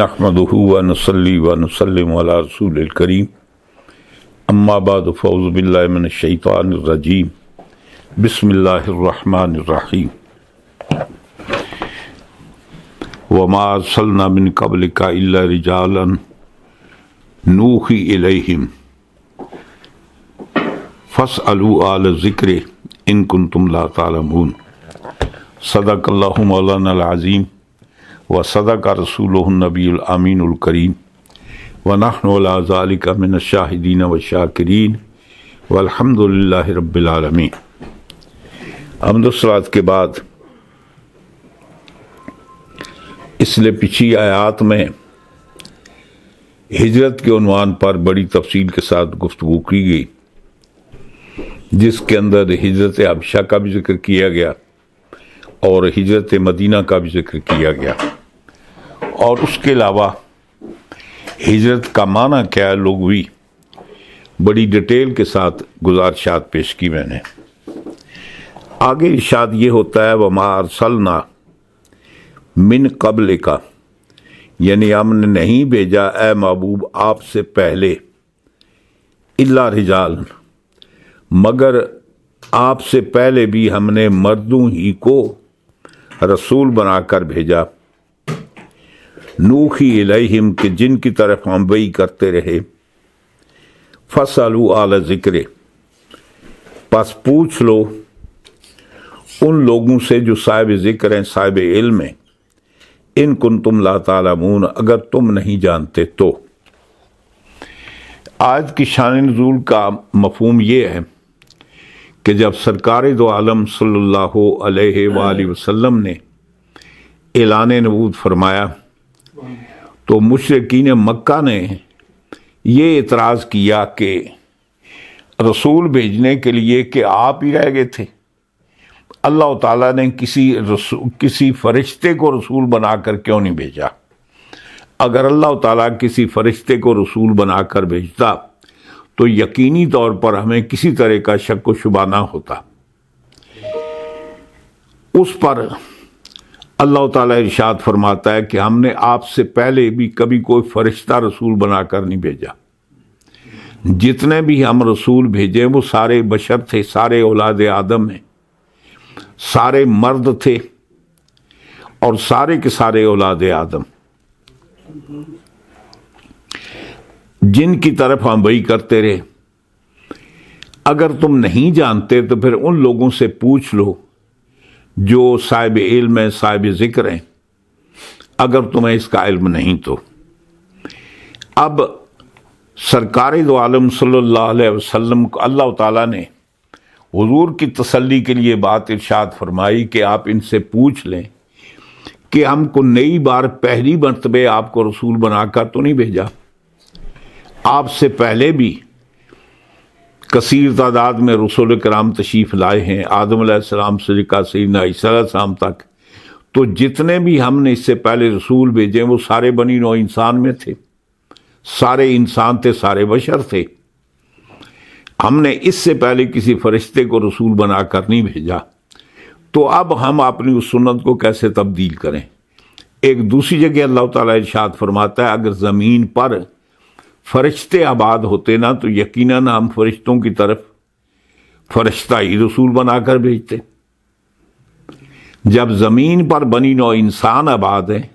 नहमदहू वसली वसलम रसूलकरीम अम्माबाद फ़ौज़बिल्लाशैतानरजीम बसमीम वमासलना बिन कबल का रिजालन नूही इलहिम फ़स अलू आल ज़िक्र इन कुन तुम ला तलमून सदक अल्लाम व सदा का रसूल नबीआमीनकरीम व नहनोलाज़ालिका मिन शाहिदीन व शाकरीन वलहमदिल्ला रबालमी अमदसरात के बाद इसलिए पिछली आयात में हिजरत के ऊनवान पर बड़ी तफसील के साथ गुफ्तु की गई जिसके अंदर हिजरत अबशा का भी जिक्र किया गया और हिजरत मदीना का भी जिक्र किया गया और उसके अलावा हिजरत का माना क्या है भी बड़ी डिटेल के साथ गुजारशात पेश की मैंने आगे इर्शाद ये होता है वमार सलना मिन कबल का यानी हमने नहीं भेजा ए महबूब आपसे पहले इल्ला रिजाल मगर आपसे पहले भी हमने मर्दों ही को रसूल बनाकर भेजा नूखी इलाहिम के जिनकी तरफ हम वही करते रहे फसलू आला ज़िक्र बस पूछ लो उन लोगों से जो साहिब ज़िक्र हैं साहिब इल्म हैं इन कुन तुम ला तालामून अगर तुम नहीं जानते तो आज की शान नजूल का मफहम यह है कि जब सरकार दो आलम सल्लल्लाहु अलैहि वसल्लम ने एलान नबूद फरमाया तो मुशरकिन मक्का ने ये एतराज़ किया कि रसूल भेजने के लिए कि आप ही रह गए थे अल्लाह ताला ने किसी किसी फरिश्ते को रसूल बनाकर क्यों नहीं भेजा अगर अल्लाह ताला किसी फरिश्ते को रसूल बनाकर भेजता तो यकीनी तौर पर हमें किसी तरह का शक व शुबा ना होता उस पर अल्लाह ताला इरशाद फरमाता है कि हमने आपसे पहले भी कभी कोई फरिश्ता रसूल बनाकर नहीं भेजा जितने भी हम रसूल भेजे वो सारे बशर थे सारे औलाद आदम हैं सारे मर्द थे और सारे के सारे औलाद आदम जिनकी तरफ हम वही करते रहे अगर तुम नहीं जानते तो फिर उन लोगों से पूछ लो जो साहिब इल्म है साहिब ज़िक्र हैं अगर तुम्हें इसका इल्म नहीं तो अब सरकार दो आलम सल्लल्लाहु अलैहि वसल्लम को अल्लाह ताला ने हुजूर की तसल्ली के लिए बात इरशाद फरमाई कि आप इनसे पूछ लें कि हमको नई बार पहली मरतबे आपको रसूल बनाकर तो नहीं भेजा आपसे पहले भी कसीर तादाद में रसोल कराम तशीफ़ लाए हैं आदम से लेकर सैदना ईसीम तक तो जितने भी हमने इससे पहले रसूल भेजे वो सारे बनी नौ इंसान में थे सारे इंसान थे सारे बशर थे हमने इससे पहले किसी फरिश्ते को रसूल बनाकर नहीं भेजा तो अब हम अपनी उस सुन्नत को कैसे तब्दील करें एक दूसरी जगह अल्लाह ताला इरशाद फरमाता है अगर ज़मीन पर फरिश्ते आबाद होते ना तो यकीनन हम फरिश्तों की तरफ फरिश्ता ही रसूल बनाकर भेजते जब ज़मीन पर बनी नौ इंसान आबाद है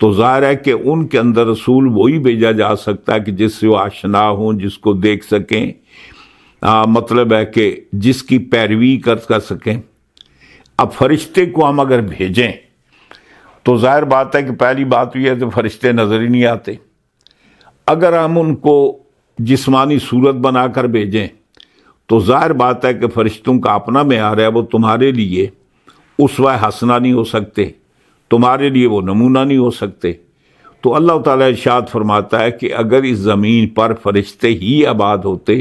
तो ज़ाहिर है कि उनके अंदर रसूल वही भेजा जा सकता है कि जिससे वो आशना हों जिसको देख सकें आ, मतलब है कि जिसकी पैरवी कर कर सकें अब फरिश्ते को हम अगर भेजें तो ज़ाहिर बात है कि पहली बात तो यह है तो फरिश्ते नज़र ही नहीं आते अगर हम उनको जिस्मानी सूरत बनाकर भेजें तो ज़ाहिर बात है कि फरिश्तों का अपना मैार है वो तुम्हारे लिए वह हंसना नहीं हो सकते तुम्हारे लिए वो नमूना नहीं हो सकते तो अल्लाह ताला इरशाद फरमाता है कि अगर इस ज़मीन पर फरिश्ते ही आबाद होते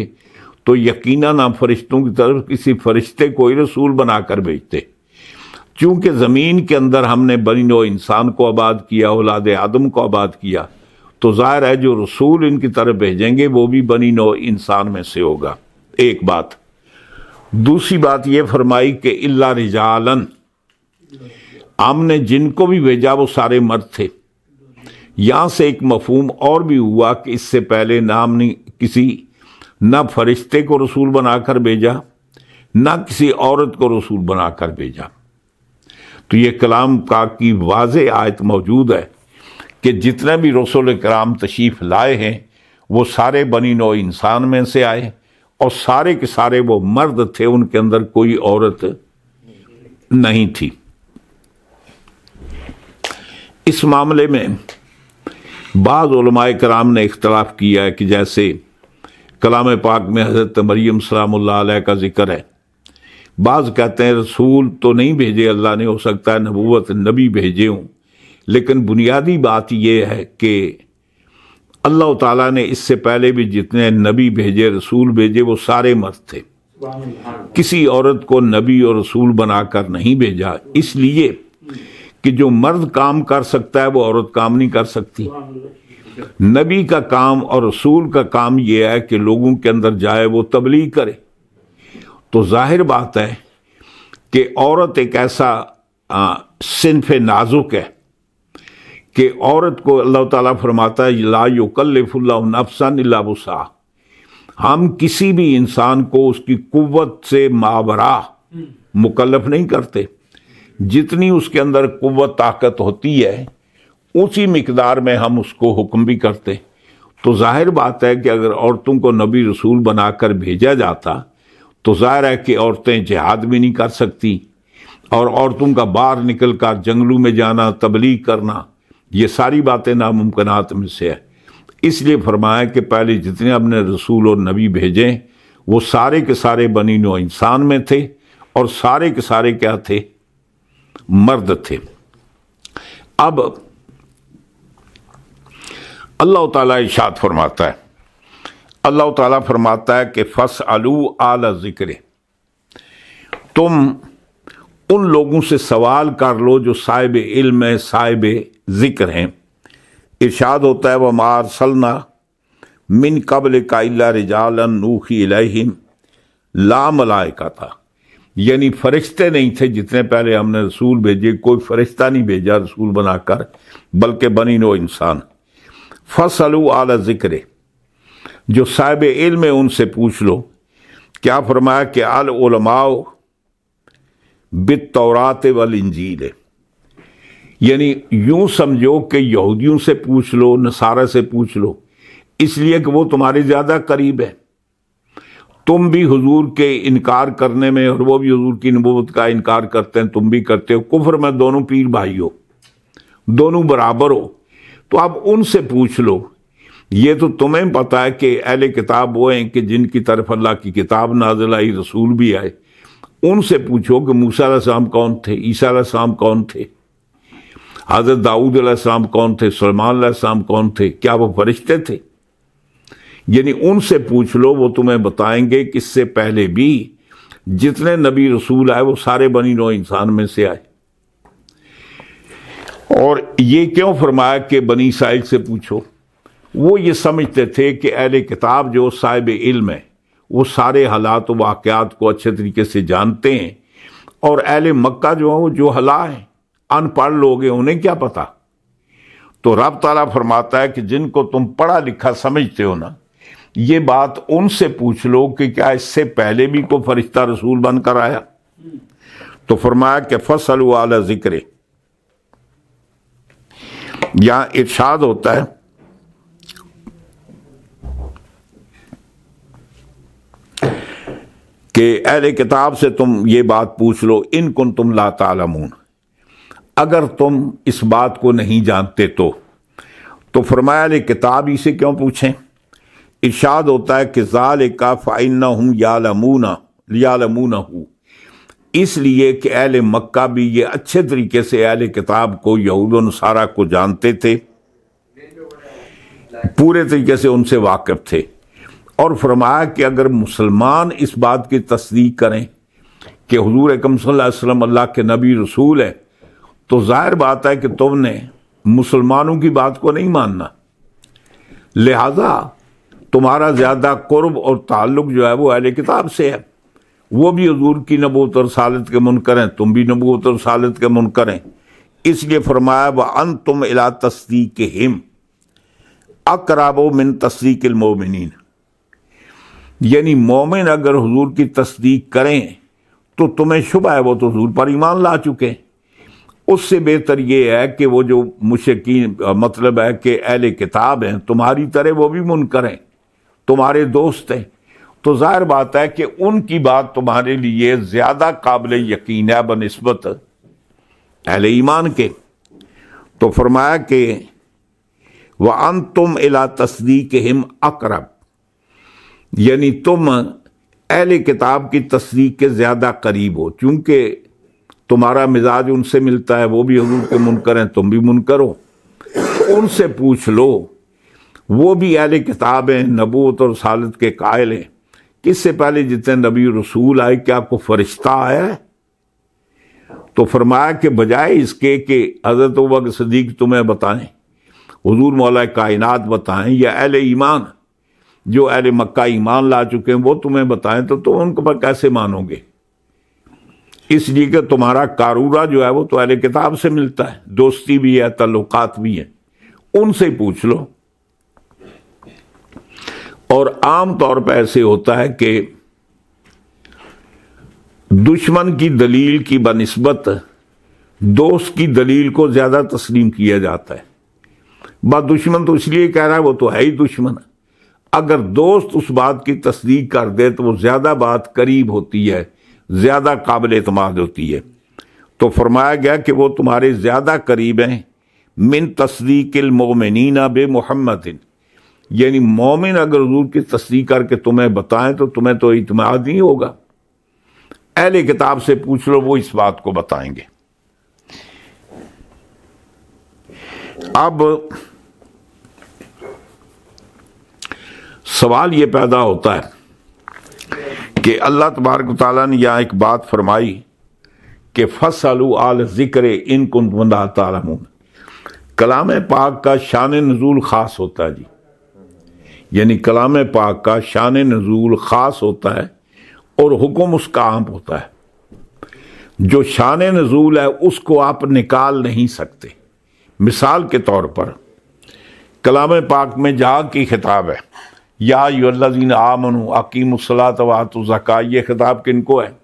तो यकीनन ना फरिश्तों की तरफ किसी फरिश्ते को ही रसूल बनाकर भेजते चूँकि ज़मीन के अंदर हमने बनी नो इंसान को आबाद किया औलाद आदम को आबाद किया तो ज़ाहिर है जो रसूल इनकी तरफ भेजेंगे वो भी बनी नौ इंसान में से होगा एक बात दूसरी बात ये फरमाई कि अल्ला रिजालन हमने जिनको भी भेजा वो सारे मर्द थे यहाँ से एक मफहम और भी हुआ कि इससे पहले ना हमने किसी ना फरिश्ते को रसूल बनाकर भेजा ना किसी औरत को रसूल बनाकर भेजा तो ये कलाम का की वाज आयत मौजूद है कि जितने भी रसोल कराम तशीफ़ लाए हैं वो सारे बनी नौ इंसान में से आए और सारे के सारे वो मर्द थे उनके अंदर कोई औरत नहीं थी इस मामले में बाज़ कराम ने इख्तलाफ किया है कि जैसे कलाम पाक में हज़रत मरीम सलाम का जिक्र है बाज़ कहते हैं रसूल तो नहीं भेजे अल्लाह ने हो सकता है नबूत नबी भेजे हों लेकिन बुनियादी बात यह है कि अल्लाह ताला ने इससे पहले भी जितने नबी भेजे रसूल भेजे वो सारे मर्द थे किसी औरत को नबी और रसूल बनाकर नहीं भेजा इसलिए कि जो मर्द काम कर सकता है वो औरत काम नहीं कर सकती नबी का काम और रसूल का काम यह है कि लोगों के अंदर जाए वो तबलीग करे तो जाहिर बात है कि औरत एक ऐसा सिनफ नाजुक है कि औरत को अल्लाह ताला फरमाता है ला नफ्सन इल्ला अलाबुसा हम किसी भी इंसान को उसकी कुव्वत से मावरा मुकल्लफ नहीं करते जितनी उसके अंदर कुत ताकत होती है उसी मकदार में हम उसको हुक्म भी करते तो जाहिर बात है कि अगर औरतों को नबी रसूल बनाकर भेजा जाता तो जाहिर है कि औरतें जिहाद भी नहीं कर सकती और औरतों का बाहर निकल कर जंगलों में जाना तबलीग करना ये सारी बातें नामुमकिन में से है इसलिए फरमाया कि पहले जितने अपने रसूल और नबी भेजे वो सारे के सारे बनी नो इंसान में थे और सारे के सारे क्या थे मर्द थे अब अल्लाह ताला इशाद फरमाता है अल्लाह ताला फरमाता है कि फस अलू आला ज़िक्र तुम उन लोगों से सवाल कर लो जो साहिब इल्म है साहिब ज़िक्र हैं इर्शाद होता है व मारसलना मिन कबल काइला रिजाल नूखी इलाहिम ला था यानी फरिश्ते नहीं थे जितने पहले हमने रसूल भेजे कोई फरिश्ता नहीं भेजा रसूल बनाकर बल्कि बनी नो इंसान फसलू आला ज़िक्र जो साहिब इल्म है उनसे पूछ लो क्या फरमाया कि अलमाओ बित तौरात वाल इंजील है यानी यूं समझो कि यहूदियों से पूछ लो नसारा से पूछ लो इसलिए कि वो तुम्हारे ज़्यादा करीब है तुम भी हुजूर के इनकार करने में और वो भी हुजूर की नबूत का इनकार करते हैं तुम भी करते हो कुफर में दोनों पीर भाई हो दोनों बराबर हो तो आप उनसे पूछ लो ये तो तुम्हें पता है कि अहले किताब वो हैं कि जिनकी तरफ अल्लाह की किताब नाजिल आई रसूल भी आए उनसे पूछो कि मूसा सलाम कौन थे ईसा सलाम कौन थे हजरत दाऊद अलैहिस्सलाम कौन थे सलमान अलैहिस्सलाम कौन थे क्या वो फरिश्ते थे यानी उनसे पूछ लो वो तुम्हें बताएंगे कि इससे पहले भी जितने नबी रसूल आए वो सारे बनी नो इंसान में से आए और ये क्यों फरमाया कि बनी साइल से पूछो वो ये समझते थे कि अहल किताब जो साहिब इल्म है वो सारे हालात वाक़ात को अच्छे तरीके से जानते हैं और अहल मक्का जो है वो जो हला है अनपढ़ लोग हैं उन्हें क्या पता तो रब ताला फरमाता है कि जिनको तुम पढ़ा लिखा समझते हो ना ये बात उनसे पूछ लो कि क्या इससे पहले भी कोई फरिश्ता रसूल बनकर आया तो फरमाया कि फसल वाला जिक्र या इर्शाद होता है कि अहले किताब से तुम ये बात पूछ लो इन कुन तुम ला तालमून अगर तुम इस बात को नहीं जानते तो तो फरमाया किताब इसे क्यों पूछें इर्शाद होता है कि ज़ाल का फ़ाइन हम या लमूना या लमूना हूँ इसलिए कि अहल मक्का भी ये अच्छे तरीके से अहल किताब को यहूद नसारा को जानते थे पूरे तरीके से उनसे वाकिफ थे और फरमाया कि अगर मुसलमान इस बात की तस्दीक करें कि हजूर अकम सल्लम अल्लाह के नबी रसूल है तो जाहिर बात है कि तुमने मुसलमानों की बात को नहीं मानना लिहाजा तुम्हारा ज़्यादा कुर्ब और ताल्लुक जो है वो अहले किताब से है वो भी हजूर की नबूत और सालत के मुनकर हैं तुम भी नबूत और सालत के मुनकर हैं इसलिए फरमाया व अन तुम अला तस्दीक हिम अकराबो मिन तस्दीक मोमिन यानी मोमिन अगर हजूर की तस्दीक करें तो तुम्हें शुभ है वो तो हजूर पर ईमान ला चुके हैं उससे बेहतर ये है कि वो जो मुशकिन मतलब है कि अहल किताब हैं तुम्हारी तरह वो भी मुनकर हैं तुम्हारे दोस्त हैं तो ज़ाहिर बात है कि उनकी बात तुम्हारे लिए ज़्यादा काबिल यकीन है बनस्बत अहल ईमान के तो फरमाया कि वह अन तुम इला तस्दीक हिम अक्रब यानी तुम अहल किताब की तस्दीक के ज़्यादा करीब हो चूंकि तुम्हारा मिजाज उनसे मिलता है वो भी हजूर के मुनकर हैं तुम भी मुनकर हो उनसे पूछ लो वो भी अहल किताब हैं नबूत और सालत के कायल हैं इससे पहले जितने नबी रसूल आए क्या आपको फरिश्ता आया है तो फरमाया कि बजाय इसके कि हजरत वक सदीक तुम्हें बताएं हजूर मौला कायनात बताएं या अहल ईमान जो अहल मक्का ईमान ला चुके हैं वो तुम्हें बताएं तो तुम उनके पर कैसे मानोगे इसलिए कि तुम्हारा कारूरा जो है वो तुम्हारे तो किताब से मिलता है दोस्ती भी है तल्लुकात भी है उनसे पूछ लो और आम तौर पर ऐसे होता है कि दुश्मन की दलील की बनस्बत दोस्त की दलील को ज़्यादा तस्लीम किया जाता है बात दुश्मन तो इसलिए कह रहा है वो तो है ही दुश्मन अगर दोस्त उस बात की तस्दीक कर दे तो वो ज़्यादा बात करीब होती है ज़्यादा काबिल अतमाद होती है तो फरमाया गया कि वो तुम्हारे ज़्यादा करीब हैं मिन तस्दीक मोमिनना बे मोहम्मद यानी मोमिन अगर हजूर की तस्दीक करके तुम्हें बताएं तो तुम्हें तो इतमाद नहीं होगा अहल किताब से पूछ लो वो इस बात को बताएंगे अब सवाल ये पैदा होता है कि अल्लाह तबारक ताली ने यहाँ एक बात फरमाई कि फसल आल ज़िक्र इन कुन कलाम पाक का शान नज़ूल ख़ास होता है जी यानी कलाम पाक का शान नज़ूल ख़ास होता है और हुक्म उसका आम होता है जो शान नज़ूल है उसको आप निकाल नहीं सकते मिसाल के तौर पर कलाम पाक में जहाँ की खिताब है या याल्लिन आमनु अकीमसलात ये खिताब किन को है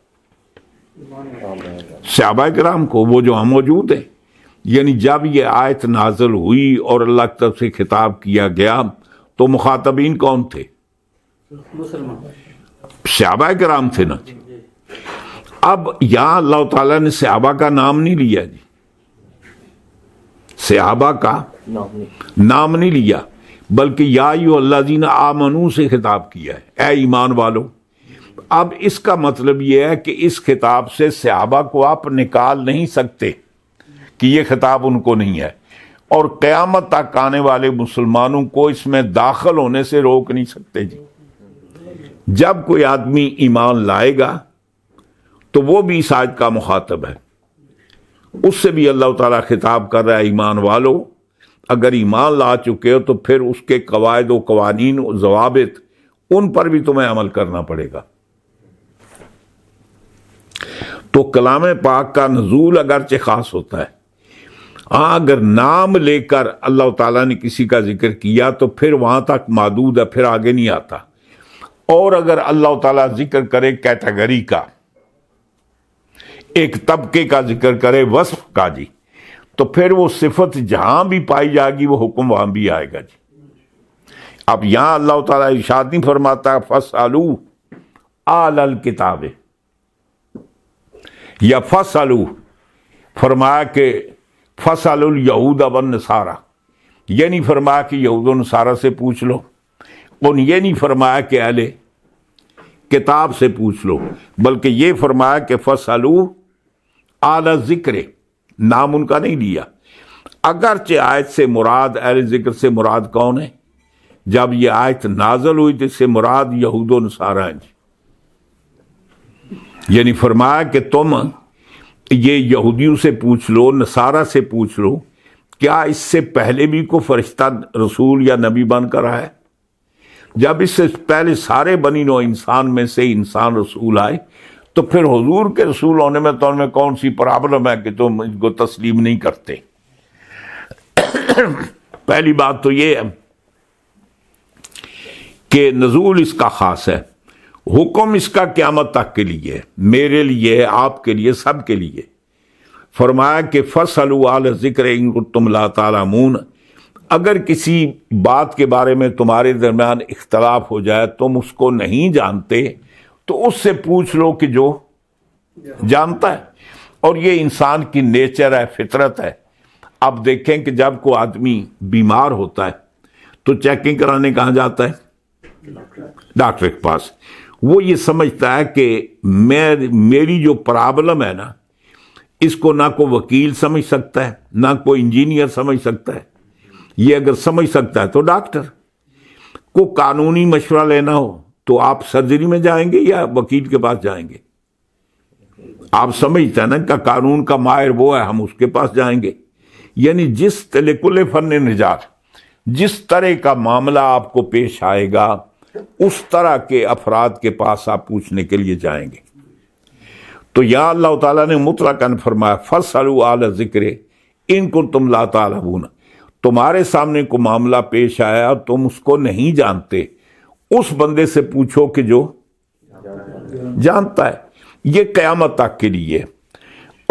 सहाबा कराम को वो जो हम मौजूद हैं यानी जब ये आयत नाजल हुई और अल्लाह की तरफ से खिताब किया गया तो मुखातबीन कौन थे सहाबा कराम थे ना जी अब यहाँ अल्लाह ताला ने सहाबा का नाम नहीं लिया जी सहाबा का नाम नहीं लिया बल्कि यायु ने आमनू से खिताब किया है ए ईमान वालों अब इसका मतलब यह है कि इस खिताब से सहाबा को आप निकाल नहीं सकते कि यह खिताब उनको नहीं है और क़यामत तक आने वाले मुसलमानों को इसमें दाखिल होने से रोक नहीं सकते जी जब कोई आदमी ईमान लाएगा तो वो भी इस आज का मुखातब है उससे भी अल्लाह ताला खिताब कर रहा है ईमान वालों अगर ईमान ला चुके हो तो फिर उसके कवायद व कवानीन जवाबित उन पर भी तुम्हें अमल करना पड़ेगा तो कलाम पाक का नजूल अगरचे खास होता है हाँ अगर नाम लेकर अल्लाह ताला ने किसी का जिक्र किया तो फिर वहां तक मादूद है फिर आगे नहीं आता और अगर अल्लाह ताला जिक्र करे कैटेगरी का एक तबके का जिक्र करे वस्फ का जी तो फिर वो सिफत जहां भी पाई जाएगी वो हुक्म वहां भी आएगा जी अब यहां अल्लाह ताला इशाद नहीं फरमाता फस आलू आल किताब या फस आलू फरमाया कि फस यहूद अबन सारा ये नहीं फरमाया कि यहूद सारा से पूछ लो उन ये नहीं फरमाया कि अले किताब से पूछ लो बल्कि ये फरमाया कि फस आलू आला जिक्र नाम उनका नहीं लिया अगरचे आयत से मुराद अल जिक्र से मुराद कौन है जब ये आयत नाजल हुई तो इससे मुराद यहूद नसारा जी यानी फरमाया कि तुम ये यहूदियों से पूछ लो नसारा से पूछ लो क्या इससे पहले भी को फरिश्ता रसूल या नबी बन कर आया जब इससे पहले सारे बनी नो इंसान में से इंसान रसूल आए तो फिर हजूर के रसूल होने में तो उनमें कौन सी प्रॉब्लम है कि तुम इनको तस्लीम नहीं करते पहली बात तो ये है कि नजूल इसका ख़ास है हुक्म इसका क्यामत तक के लिए मेरे लिए आपके लिए सब के लिए फरमाया कि फसल वाल जिक्र तुम ला तालामून अगर किसी बात के बारे में तुम्हारे दरमियान इख्तलाफ हो जाए तुम उसको नहीं जानते तो उससे पूछ लो कि जो जानता है और ये इंसान की नेचर है फितरत है आप देखें कि जब कोई आदमी बीमार होता है तो चेकिंग कराने कहाँ जाता है डॉक्टर के पास वो ये समझता है कि मैं मेरी जो प्रॉब्लम है ना इसको ना कोई वकील समझ सकता है ना कोई इंजीनियर समझ सकता है ये अगर समझ सकता है तो डॉक्टर को कानूनी मशवरा लेना हो तो आप सर्जरी में जाएंगे या वकील के पास जाएंगे आप समझते हैं ना का कानून का मायर वो है हम उसके पास जाएंगे यानी जिस तलेकुल फन निजात जिस तरह का मामला आपको पेश आएगा उस तरह के अफराद के पास आप पूछने के लिए जाएंगे तो या अल्लाह ताला ने मुतला कन फरमाया फसलू आल जिक्र इनको तुम ला तुम्हारे सामने को मामला पेश आया तुम उसको नहीं जानते उस बंदे से पूछो कि जो जानता है ये कयामत तक के लिए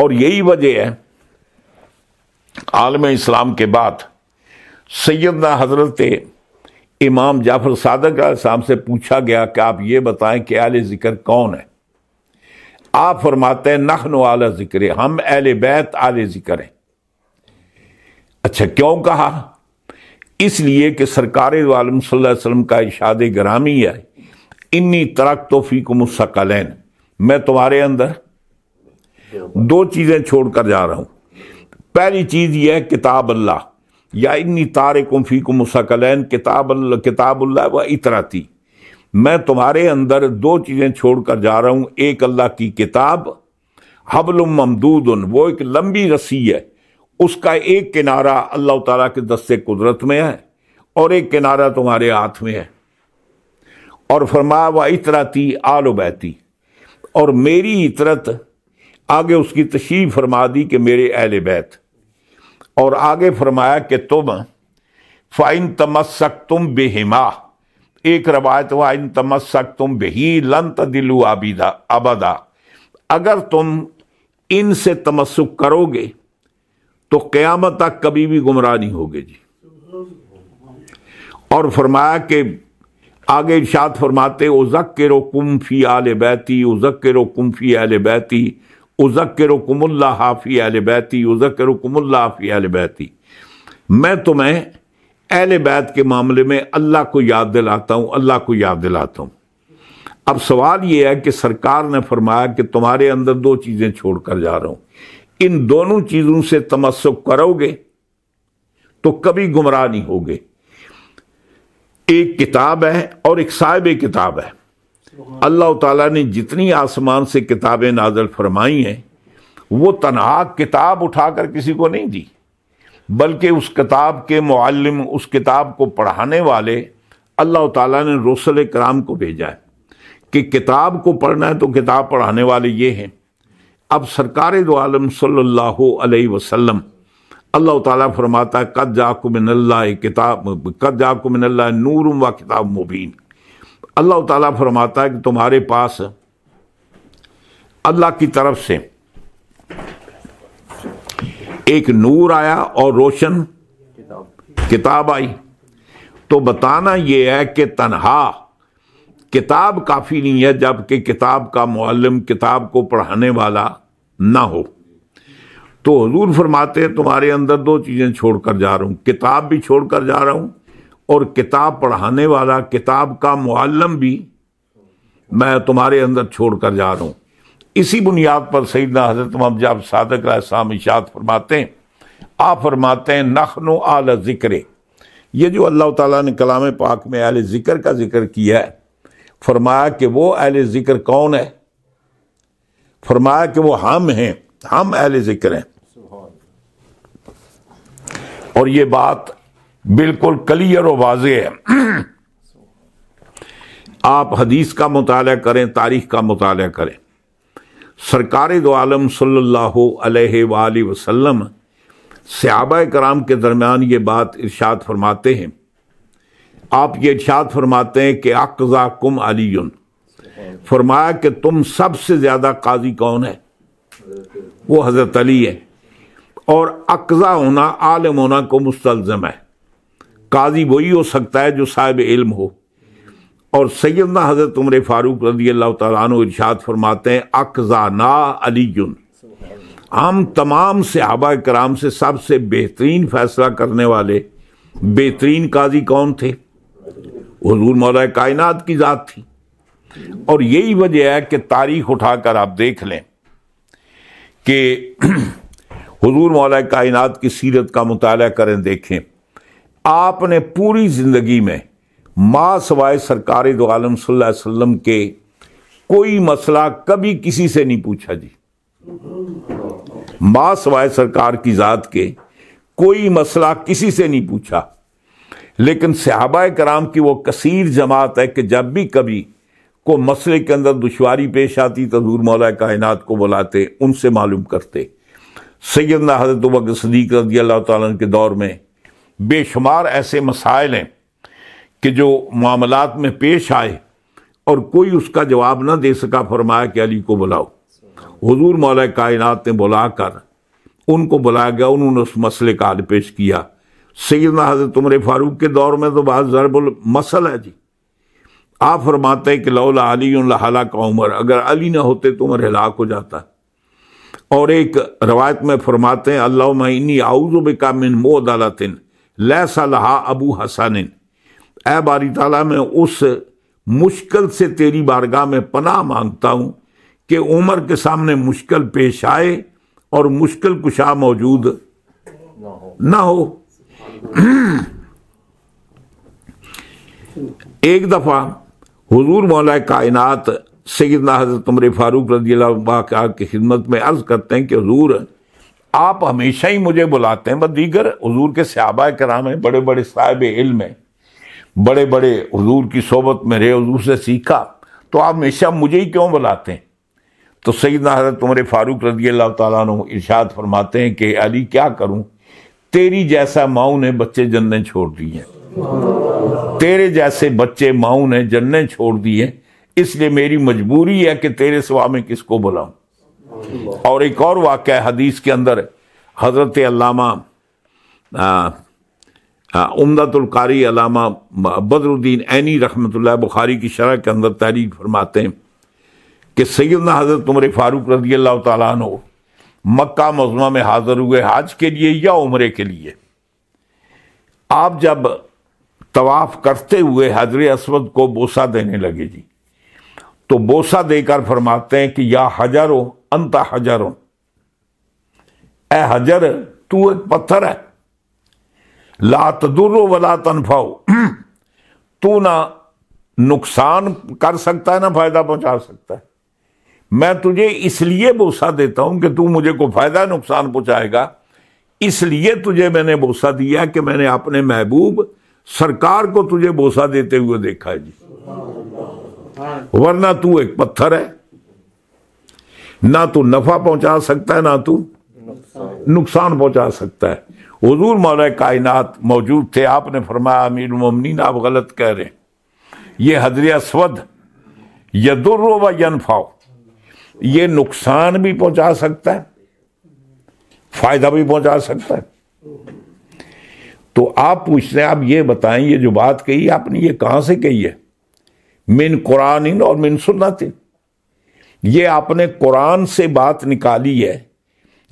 और यही वजह है आलम इस्लाम के बाद सैदना हजरत इमाम जाफर सादक साहब से पूछा गया कि आप ये बताएं कि आल ज़िक्र कौन है आप फरमाते हैं नखन आला ज़िक्र हम अहल बैत आल ज़िक्र हैं अच्छा क्यों कहा इसलिए कि सरकार वालम का इशाद ग्रामी है इन्नी तरक तोफ़ी को मुसकलैन मैं तुम्हारे अंदर दो चीज़ें छोड़कर जा रहा हूं पहली चीज़ यह है किताब अल्लाह या इन्नी तारे कुम्फी को मुसकलैन किताब किताबुल्ला व इतराती मैं तुम्हारे अंदर दो चीज़ें छोड़कर जा रहा हूं एक अल्लाह की किताब हबल ममदूद वो एक लंबी रस्सी है उसका एक किनारा अल्लाह तला के दस्ते कुदरत में है और एक किनारा तुम्हारे हाथ में है और फरमाया व इतराती आलो बहती और मेरी इतरत आगे उसकी तशीर फरमा दी कि मेरे अहल बैत और आगे फरमाया कि तुम फ़ाइन तमस्क तुम बेहिमा एक रवायत वाइन तमस्क तुम बेही लन तदिलू आबिदा अबदा अगर तुम इनसे तमस्क करोगे तो क्यामत तक कभी भी गुमराह नहीं होगी जी और फरमाया कि आगे इर्शाद फरमाते रो कुम्फी आल बैती रो कुम्फी आल बैती रो कुमुल्ला हाफ़ी आल बैती रो कुमुल्ला हाफ़ी आल बैती मैं तुम्हें अहल बैत के मामले में अल्लाह को याद दिलाता हूँ अल्लाह को याद दिलाता हूँ अब सवाल यह है कि सरकार ने फरमाया कि तुम्हारे अंदर दो चीज़ें छोड़ कर जा रहा हूँ इन दोनों चीजों से तमस्व करोगे तो कभी गुमराह नहीं होगे एक किताब है और एक साहिब किताब है अल्लाह ताला ने जितनी आसमान से किताबें नाजल फरमाई हैं वो तनहा किताब उठाकर किसी को नहीं दी बल्कि उस किताब के मालम उस किताब को पढ़ाने वाले अल्लाह ताला ने रोसल कराम को भेजा है कि किताब को पढ़ना है तो किताब पढ़ाने वाले ये हैं अब सरकार दो आलम सल्लल्लाहु अलैहि वसल्लम अल्लाह ताला फरमाता कद जाकु किताब कद जाकु नूरुम नूर व किताब मुबीन अल्लाह ताला फरमाता है कि तुम्हारे पास अल्लाह की तरफ से एक नूर आया और रोशन किताब आई तो बताना यह है कि तनहा किताब काफ़ी नहीं है जबकि किताब का मुअल्लम किताब को पढ़ाने वाला ना हो तो हजूर फरमाते हैं तुम्हारे अंदर दो चीज़ें छोड़कर जा रहा हूं किताब भी छोड़कर जा रहा हूं और किताब पढ़ाने वाला किताब का मुआलम भी मैं तुम्हारे अंदर छोड़कर जा रहा हूं इसी बुनियाद पर सईद हजरत ममजाब सादक राम फरमाते हैं आप फरमाते हैं नखनो आल ज़िक्र ये जो अल्लाह ताला ने कलाम पाक में अल ज़िक्र का जिक्र किया है फरमाया कि वो अल ज़िक्र कौन है फरमाया कि वो हम हैं हम अहल जिक्र हैं और ये बात बिल्कुल क्लियर और वाज है आप हदीस का मुताल करें तारीख का मुताल करें सरकार दो आलम सल्लल्लाहु अलैहि वसल्लम सहाबा कराम के दरमियान ये बात इर्शाद फरमाते हैं आप ये इर्शाद फरमाते हैं कि अकजा कुम अली फरमाया कि तुम सबसे ज्यादा काजी कौन है वो हजरत अली है और अकजा होना आलम होना को मुस्तलजम है काजी वही हो सकता है जो साहिब इल्म हो और सैदना हजरत उम्र फारूक रजी अल्लाह तु इर्शाद फरमाते हैं अकजा ना अली हम तमाम सहाबा कराम से सबसे बेहतरीन फैसला करने वाले बेहतरीन काजी कौन थे हजूर मौला कायनात की ज़ात थी और यही वजह है कि तारीख उठाकर आप देख लें कि हजूर मौला कायनात की सीरत का मुताल करें देखें आपने पूरी ज़िंदगी में माँ सवाए सरकार दो आलम वसल्लम के कोई मसला कभी किसी से नहीं पूछा जी माँ सवाए सरकार की ज़ात के कोई मसला किसी से नहीं पूछा लेकिन सहाबा कराम की वो कसीर जमात है कि जब भी कभी को मसले के अंदर दुशारी पेश आती तो हजूर मौला कायनात को बुलाते उनसे मालूम करते सैद हजरत वक़ सदीक रजी अल्लाह तालन के दौर में बेशुमार ऐसे मसाइल हैं कि जो मामलात में पेश आए और कोई उसका जवाब ना दे सका फरमाया कि अली को बुलाओ हजूर मौला कायनात ने बुला कर उनको बुलाया गया उन्होंने उस मसले का हल पेश किया सैदना हजरत उम्र फारूक के दौर में तो बहुत जरबुल मसल है जी आप फरमाते कि लौला अली हलाक उमर अगर अली ना होते तो उमर हलाक हो जाता और एक रवायत में फरमाते हैं अल्लाह मनी आउज़ का मिन मोद अलातिन लहा अबू हसन ए बारी ताला मैं उस मुश्किल से तेरी बारगाह में पनाह मांगता हूँ कि उमर के सामने मुश्किल पेश आए और मुश्किल कुशा मौजूद ना हो एक दफ़ा हजूर मौला कायनात सैदना हजरत उम्र फारूक रजी की खिदमत में अर्ज़ करते हैं कि हजूर आप हमेशा ही मुझे बुलाते हैं बस दीगर हजूर के सहाबा कराम हैं बड़े बड़े साहिब इल्म हैं बड़े बड़े हजूर की सोबत में रहे हजूर से सीखा तो आप हमेशा मुझे ही क्यों बुलाते हैं तो सैदना हजरत उम्र फारूक रजी अल्लाह तु इर्शाद फरमाते हैं कि अली क्या करूँ तेरी जैसा माऊ ने बच्चे जन्ने छोड़ दिए हैं तेरे जैसे बच्चे माऊ ने जन्ने छोड़ दिए इसलिए मेरी मजबूरी है कि तेरे सवा में किसको बुलाऊं और एक और वाक़ है हदीस के अंदर हजरत अलामा उमदतुल्कारी अलामा बदरुद्दीन ऐनी रहमत बुखारी की शरह के अंदर तहरीक फरमाते हैं कि सैदना हजरत उम्र फारूक रजी अल्लाह तला मक्का मजमा में हाज़िर हुए हाज के लिए या उम्र के लिए आप जब तवाफ करते हुए हजर असवद को बोसा देने लगे जी तो बोसा देकर फरमाते हैं कि या हजारो अंत हजारो ए हजर तू एक पत्थर है लात तदुर्रो वला तनफाओ तू ना नुकसान कर सकता है ना फायदा पहुंचा सकता है मैं तुझे इसलिए बोसा देता हूं कि तू मुझे को फायदा नुकसान पहुंचाएगा इसलिए तुझे मैंने बोसा दिया कि मैंने अपने महबूब सरकार को तुझे बोसा देते हुए देखा है जी वरना तू एक पत्थर है ना तू नफा पहुंचा सकता है ना तू नुकसान पहुंचा सकता है हजूर मौल कायनात मौजूद थे आपने फरमाया अमीर ममनी आप गलत कह रहे हैं ये हजरिया स्वद यदुर्रो व यनफाओ ये नुकसान भी पहुंचा सकता है फायदा भी पहुंचा सकता है तो आप पूछते हैं आप ये बताएं ये जो बात कही आपने ये कहां से कही है मिन इन और मिन इन ये आपने कुरान से बात निकाली है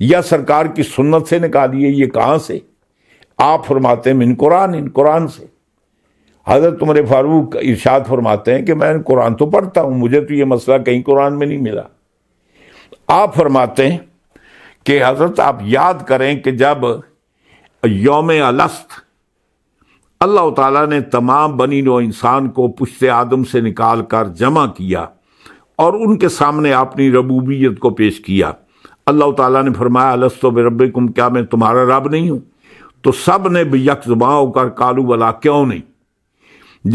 या सरकार की सुन्नत से निकाली है ये कहां से आप फरमाते हैं मिन कुरान इन कुरान से हजरत तुम्हारे फारूक इर्शाद फरमाते हैं कि मैं कुरान तो पढ़ता हूं मुझे तो ये मसला कहीं कुरान में नहीं मिला आप फरमाते हैं कि हजरत आप याद करें कि जब योम अलस्त अल्लाह तला ने तमाम बनी नो इंसान को पुश्ते आदम से निकाल कर जमा किया और उनके सामने अपनी रबूबियत को पेश किया अल्लाह तला ने फरमाया अलस्त रबकुम क्या मैं तुम्हारा रब नहीं हूं तो सब ने बेयक जुबा होकर कालू वाला क्यों नहीं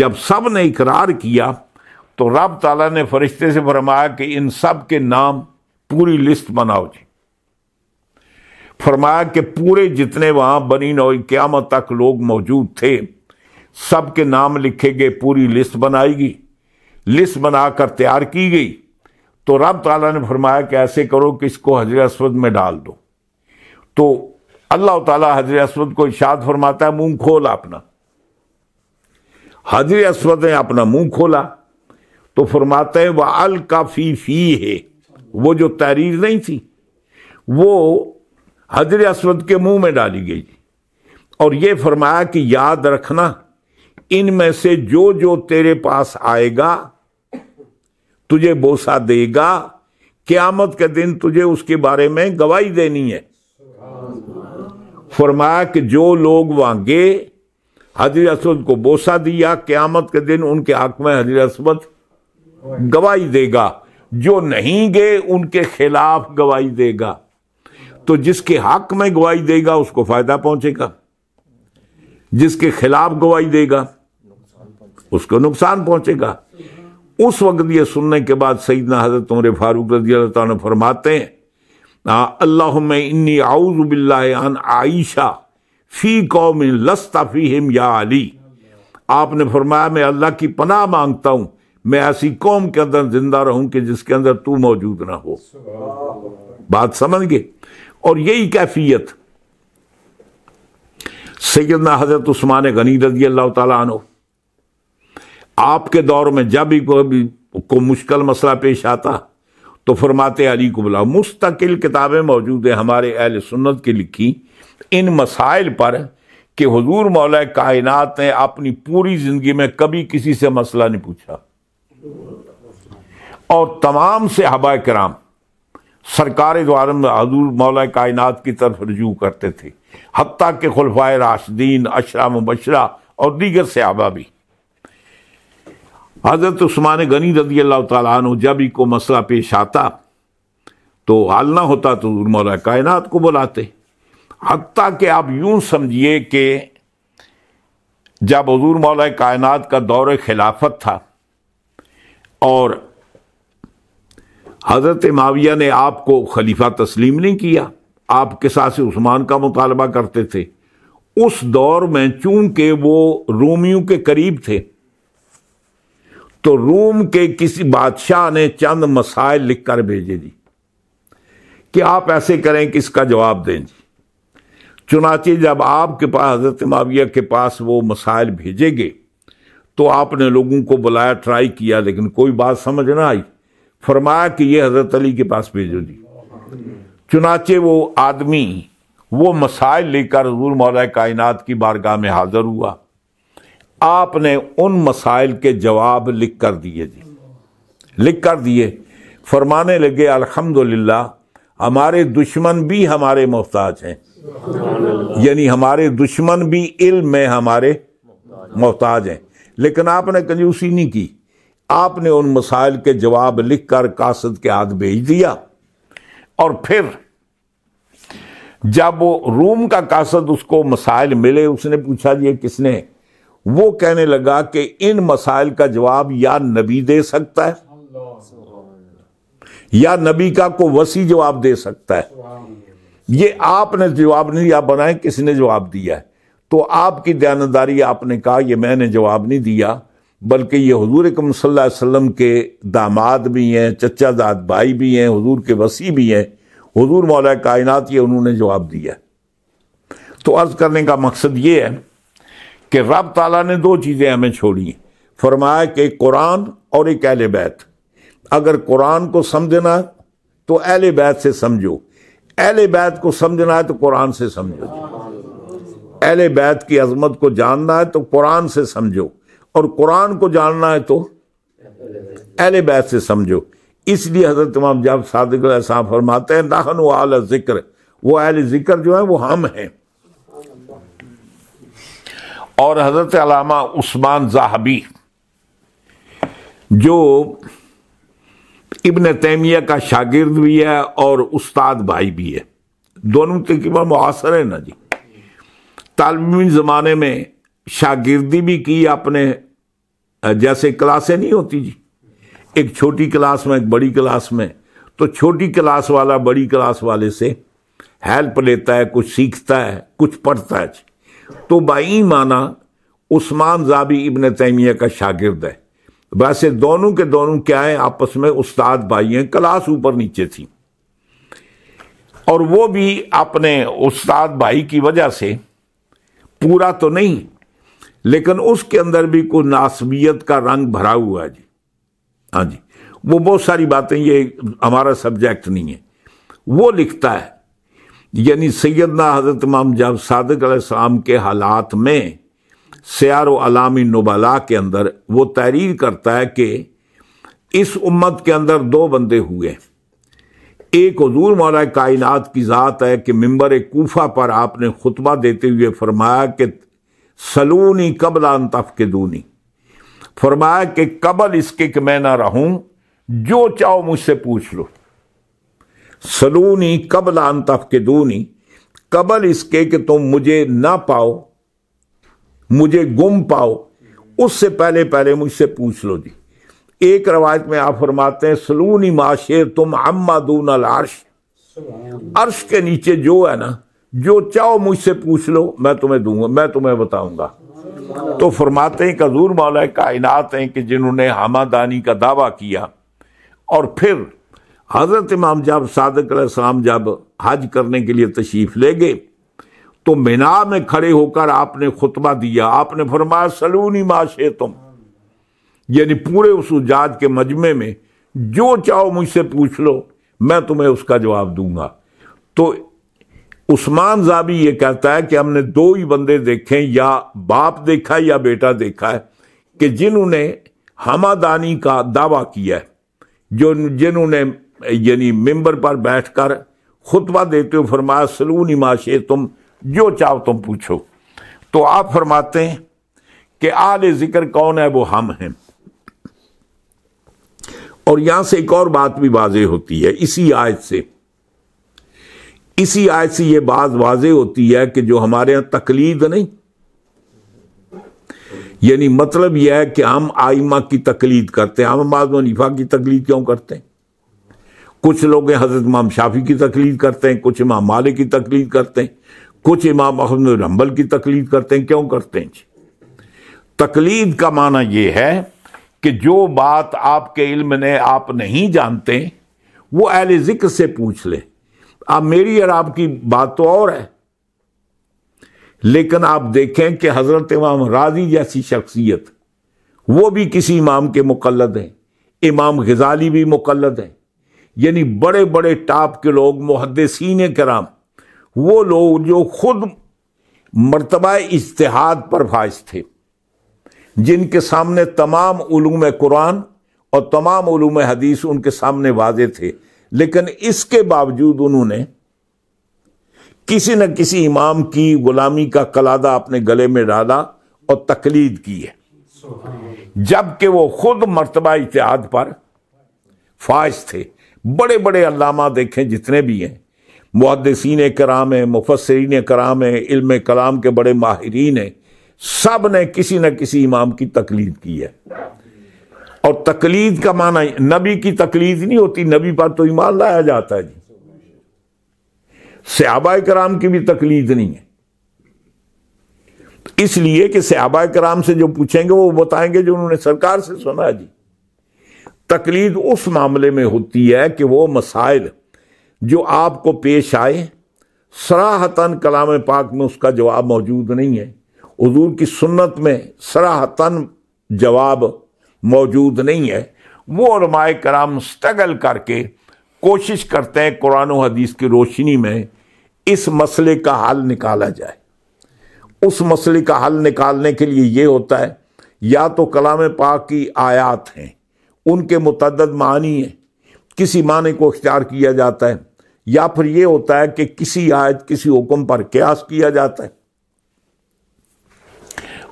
जब सब ने इकरार किया तो रब तला ने फरिश्ते से फरमाया कि इन सब के नाम पूरी लिस्ट बनाओ जी फरमाया कि पूरे जितने वहाँ बनी नौ क्यामत तक लोग मौजूद थे सब के नाम लिखे गए पूरी लिस्ट बनाई गई लिस्ट बनाकर तैयार की गई तो रब तला ने फरमाया कि ऐसे करो कि इसको हजर असवद में डाल दो तो अल्लाह ताला हजर असवद को इशाद फरमाता है मुंह खोला अपना हजर असवद ने अपना मुंह खोला तो फरमाते हैं वह अल काफ़ी फी है वो जो तहरीर नहीं थी वो हजर असवद के मुंह में डाली गई और ये फरमाया कि याद रखना इनमें से जो जो तेरे पास आएगा तुझे बोसा देगा क्यामत के दिन तुझे उसके बारे में गवाही देनी है फरमाया कि जो लोग वांगे हजर असमद को बोसा दिया क्यामत के दिन उनके हक में हजर असमद गवाही देगा जो नहीं गए उनके खिलाफ गवाही देगा तो जिसके हक में गवाही देगा उसको फायदा पहुंचेगा जिसके खिलाफ गवाही देगा उसको नुकसान पहुंचेगा उस वक्त ये सुनने के बाद सईदना हजरत उम्र फारूक रजी अल्लाह फरमाते हैं अल्लाह इन्नी आउज बिल्लान आयशा फ़ी कौम लस्ता फ़ीम या अली आपने फरमाया मैं अल्लाह की पनाह मांगता हूं मैं ऐसी कौम के अंदर जिंदा रहूं कि जिसके अंदर तू मौजूद ना हो बात समझ गए और यही कैफियत सैदना हजरत उस्मान गनी रजी अल्लाह तु आपके दौर में जब भी कोई को मुश्किल मसला पेश आता तो फरमाते अली को बुलाओ मुस्तकिल किताबें मौजूद हैं हमारे अहल सुन्नत की लिखी इन मसाइल पर कि हजूर मौल कायनत ने अपनी पूरी ज़िंदगी में कभी किसी से मसला नहीं पूछा और तमाम से हबा कराम सरकार में हजूर मौला कायनात की तरफ रजू करते थे हती के खुलफाए राशदीन अशरा मुबशरा और दीगर सहाबा भी हज़रत उस्मान गनी रजी अल्लाह तु जब ही को मसला पेश आता तो हाल ना होता तो मौला कायनात को बुलाते हती के आप यूं समझिए कि जब हजूर मौला कायनात का दौर खिलाफत था और हजरत माविया ने आपको खलीफा तस्लीम नहीं किया आप साथ से उस्मान का मुतालबा करते थे उस दौर में चूंकि वो रोमियों के करीब थे तो रोम के किसी बादशाह ने चंद मसाइल लिखकर भेजे जी कि आप ऐसे करें कि इसका जवाब दें जी चुनाचे जब आपके पास हजरत माविया के पास वो मसाइल भेजेंगे तो आपने लोगों को बुलाया ट्राई किया लेकिन कोई बात समझ ना आई फरमाया कि ये हज़रत अली के पास भेजो जी चुनाचे वो आदमी वो मसाइल लेकर हजूर मौला कायनात की बारगाह में हाजिर हुआ आपने उन मसाइल के जवाब लिख कर दिए जी लिख कर दिए फरमाने लगे अल्हम्दुलिल्लाह हमारे दुश्मन भी हमारे मोहताज हैं यानी हमारे दुश्मन भी इल्म में हमारे मोहताज हैं लेकिन आपने कंजूसी नहीं की आपने उन मसाइल के जवाब लिखकर कासद के हाथ भेज दिया और फिर जब वो रूम का कासद उसको मसाइल मिले उसने पूछा ये किसने वो कहने लगा कि इन मसाइल का जवाब या नबी दे सकता है या नबी का को वसी जवाब दे सकता है ये आपने जवाब नहीं दिया बनाए किसने जवाब दिया है तो आपकी दयानदारी आपने कहा ये मैंने जवाब नहीं दिया बल्कि ये हजूर कम वसम के दामाद भी हैं चचा दाद भाई भी हैं हजूर के वसी भी हैं हजूर मौला कायनात ये उन्होंने जवाब दिया तो अर्ज करने का मकसद ये है कि रब ताला ने दो चीज़ें हमें छोड़ी फरमाया कि कुरान और एक अहल बैत अगर कुरान को समझना तो अहल बैत से समझो अहल बैत को समझना है तो कुरान से समझो अहल बैत की अजमत को जानना है तो कुरान से समझो और कुरान को जानना है तो अहल बैत से समझो इसलिए हजरत तमाम जब सादिक साहब फरमाते हैं नाहन आल जिक्र वो अहल जिक्र जो है वो हम हैं और हजरत अलामा उस्मान जाहबी जो इबन तैमिया का शागिर्द भी है और उस्ताद भाई भी है दोनों तक तो मुआसर है ना जी तालमी ज़माने में शागिर्दी भी की आपने जैसे क्लासें नहीं होती जी एक छोटी क्लास में एक बड़ी क्लास में तो छोटी क्लास वाला बड़ी क्लास वाले से हेल्प लेता है कुछ सीखता है कुछ पढ़ता है तो बाई माना उस्मान जाबी इबन तैमिया का शागिर्द है वैसे दोनों के दोनों क्या है आपस में उस्ताद भाई हैं क्लास ऊपर नीचे थी और वो भी अपने उस्ताद भाई की वजह से पूरा तो नहीं लेकिन उसके अंदर भी कोई नासबियत का रंग भरा हुआ है जी हाँ जी वो बहुत सारी बातें ये हमारा सब्जेक्ट नहीं है वो लिखता है यानी सैदना हजरत इमाम जब सादक सलाम के हालात में सियार अलामी नबला के अंदर वो तहरीर करता है कि इस उम्मत के अंदर दो बंदे हुए एक हजूर मौला कायनात की ज़ात है कि मंबर कोफा पर आपने खुतबा देते हुए फरमाया कि सलूनी कबल अंतफ के दूनी फरमाया कि कबल इसके कि मैं ना रहूं जो चाहो मुझसे पूछ लो सलूनी कबल अंतफ के दूनी कबल इसके कि तुम मुझे ना पाओ मुझे गुम पाओ उससे पहले पहले मुझसे पूछ लो जी एक रवायत में आप फरमाते हैं सलूनी माशे तुम अम्मा दून अल अर्श अर्श के नीचे जो है ना जो चाहो मुझसे पूछ लो मैं तुम्हें दूंगा मैं तुम्हें बताऊंगा तो फरमाते हैं कजूर मौल कायनात हैं कि जिन्होंने हमादानी का दावा किया और फिर हज़रत इमाम जब साम जब हज करने के लिए तशीफ ले गए तो मीना में खड़े होकर आपने खुतबा दिया आपने फरमाया सलूनी माशे तुम यानी पूरे उस उजाद के मजमे में जो चाहो मुझसे पूछ लो मैं तुम्हें उसका जवाब दूंगा तो उस्मान जाबी ये कहता है कि हमने दो ही बंदे देखे या बाप देखा या बेटा देखा है कि जिन्होंने हमादानी का दावा किया है जो जिन्होंने यानी मेंबर पर बैठकर खुतबा देते हो फरमाया सलून माशे तुम जो चाहो तुम पूछो तो आप फरमाते हैं कि आल जिक्र कौन है वो हम हैं और यहां से एक और बात भी वाजे होती है इसी आयत से इसी आयत से ये बात वाज होती है कि जो हमारे यहां तकलीद नहीं यानी मतलब यह है कि हम आईमा की तकलीद करते हैं हम बाद मनीफा की तकलीद क्यों करते हैं कुछ लोग हजरत इमाम शाफी की तकलीद करते हैं कुछ इमाम मालिक की तकलीद करते हैं कुछ इमाम अहमद रंबल की तकलीद करते हैं क्यों करते हैं तकलीद का माना यह है कि जो बात आपके इल्म ने आप नहीं जानते वो अहल जिक्र से पूछ लें अब मेरी और आपकी बात तो और है लेकिन आप देखें कि हजरत इमाम राजी जैसी शख्सियत वो भी किसी इमाम के मुकलद हैं इमाम गजाली भी मुकलद हैं यानी बड़े बड़े टाप के लोग मुहदसिन कराम वो लोग जो खुद मरतबा इश्तहाद पर फाइज थे जिनके सामने तमाम उलूम कुरान और तमाम उलूम हदीस उनके सामने वाजे थे लेकिन इसके बावजूद उन्होंने किसी न किसी इमाम की गुलामी का कलादा अपने गले में डाला और तकलीद की है जबकि वो खुद मरतबा इतिहाद पर फाज थे बड़े बड़े अलामा देखें जितने भी हैं मुहदसिन कराम है मुफसरीन कराम है इल्म कलाम के बड़े माहरीन हैं सब ने किसी न किसी इमाम की तकलीद की है और तकलीद का माना नबी की तकलीद नहीं होती नबी पर तो ईमान लाया जाता है जी सहाबा कराम की भी तकलीद नहीं है तो इसलिए कि सहाबा कराम से जो पूछेंगे वो बताएंगे जो उन्होंने सरकार से सुना जी तकलीद उस मामले में होती है कि वो मसाइल जो आपको पेश आए सराहतन कलाम पाक में उसका जवाब मौजूद नहीं है हजूर की सुन्नत में सराहतन जवाब मौजूद नहीं है वो रमाय कराम स्ट्रगल करके कोशिश करते हैं कुरान हदीस की रोशनी में इस मसले का हल निकाला जाए उस मसले का हल निकालने के लिए ये होता है या तो कलाम पाक की आयात हैं उनके मुतद मानी हैं किसी माने को अख्तियार किया जाता है या फिर ये होता है कि किसी आयत किसी हुक्म पर क्यास किया जाता है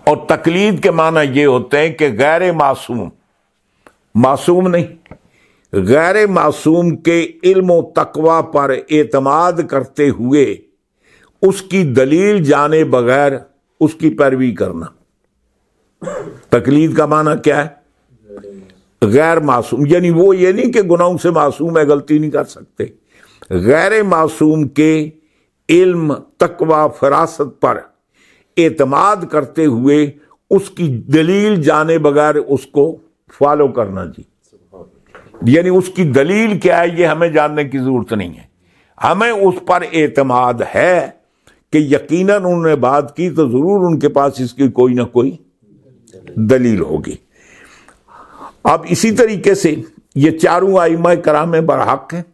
और तकलीद के माना ये होते हैं कि गैर मासूम मासूम नहीं गैर मासूम के इल्म तकवा पर एतमाद करते हुए उसकी दलील जाने बगैर उसकी पैरवी करना तकलीद का माना क्या है गैर मासूम यानी वो ये नहीं कि गुनाहों से मासूम है गलती नहीं कर सकते गैर मासूम के इल्म तकवा फरासत पर एतमाद करते हुए उसकी दलील जाने बगैर उसको फॉलो करना जी यानी उसकी दलील क्या है ये हमें जानने की ज़रूरत नहीं है हमें उस पर एतमाद है कि यकीनन उन्होंने बात की तो ज़रूर उनके पास इसकी कोई ना कोई दलील होगी अब इसी तरीके से ये चारों आइमा कराम बरहक हैं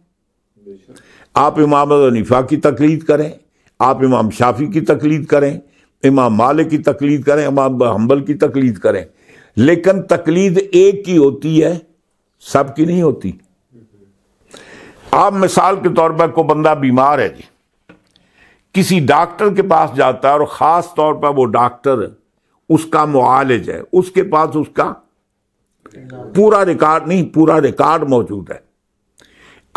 आप इमाम हनीफा की तकलीद करें आप इमाम शाफी की तकलीद करें इमाम मालिक की तकलीद करें इमाम हम्बल की तकलीद करें लेकिन तकलीद एक की होती है सब की नहीं होती आप मिसाल के तौर पर कोई बंदा बीमार है जी किसी डॉक्टर के पास जाता है और ख़ास तौर पर वो डॉक्टर उसका मालिज है उसके पास उसका पूरा रिकॉर्ड नहीं पूरा रिकॉर्ड मौजूद है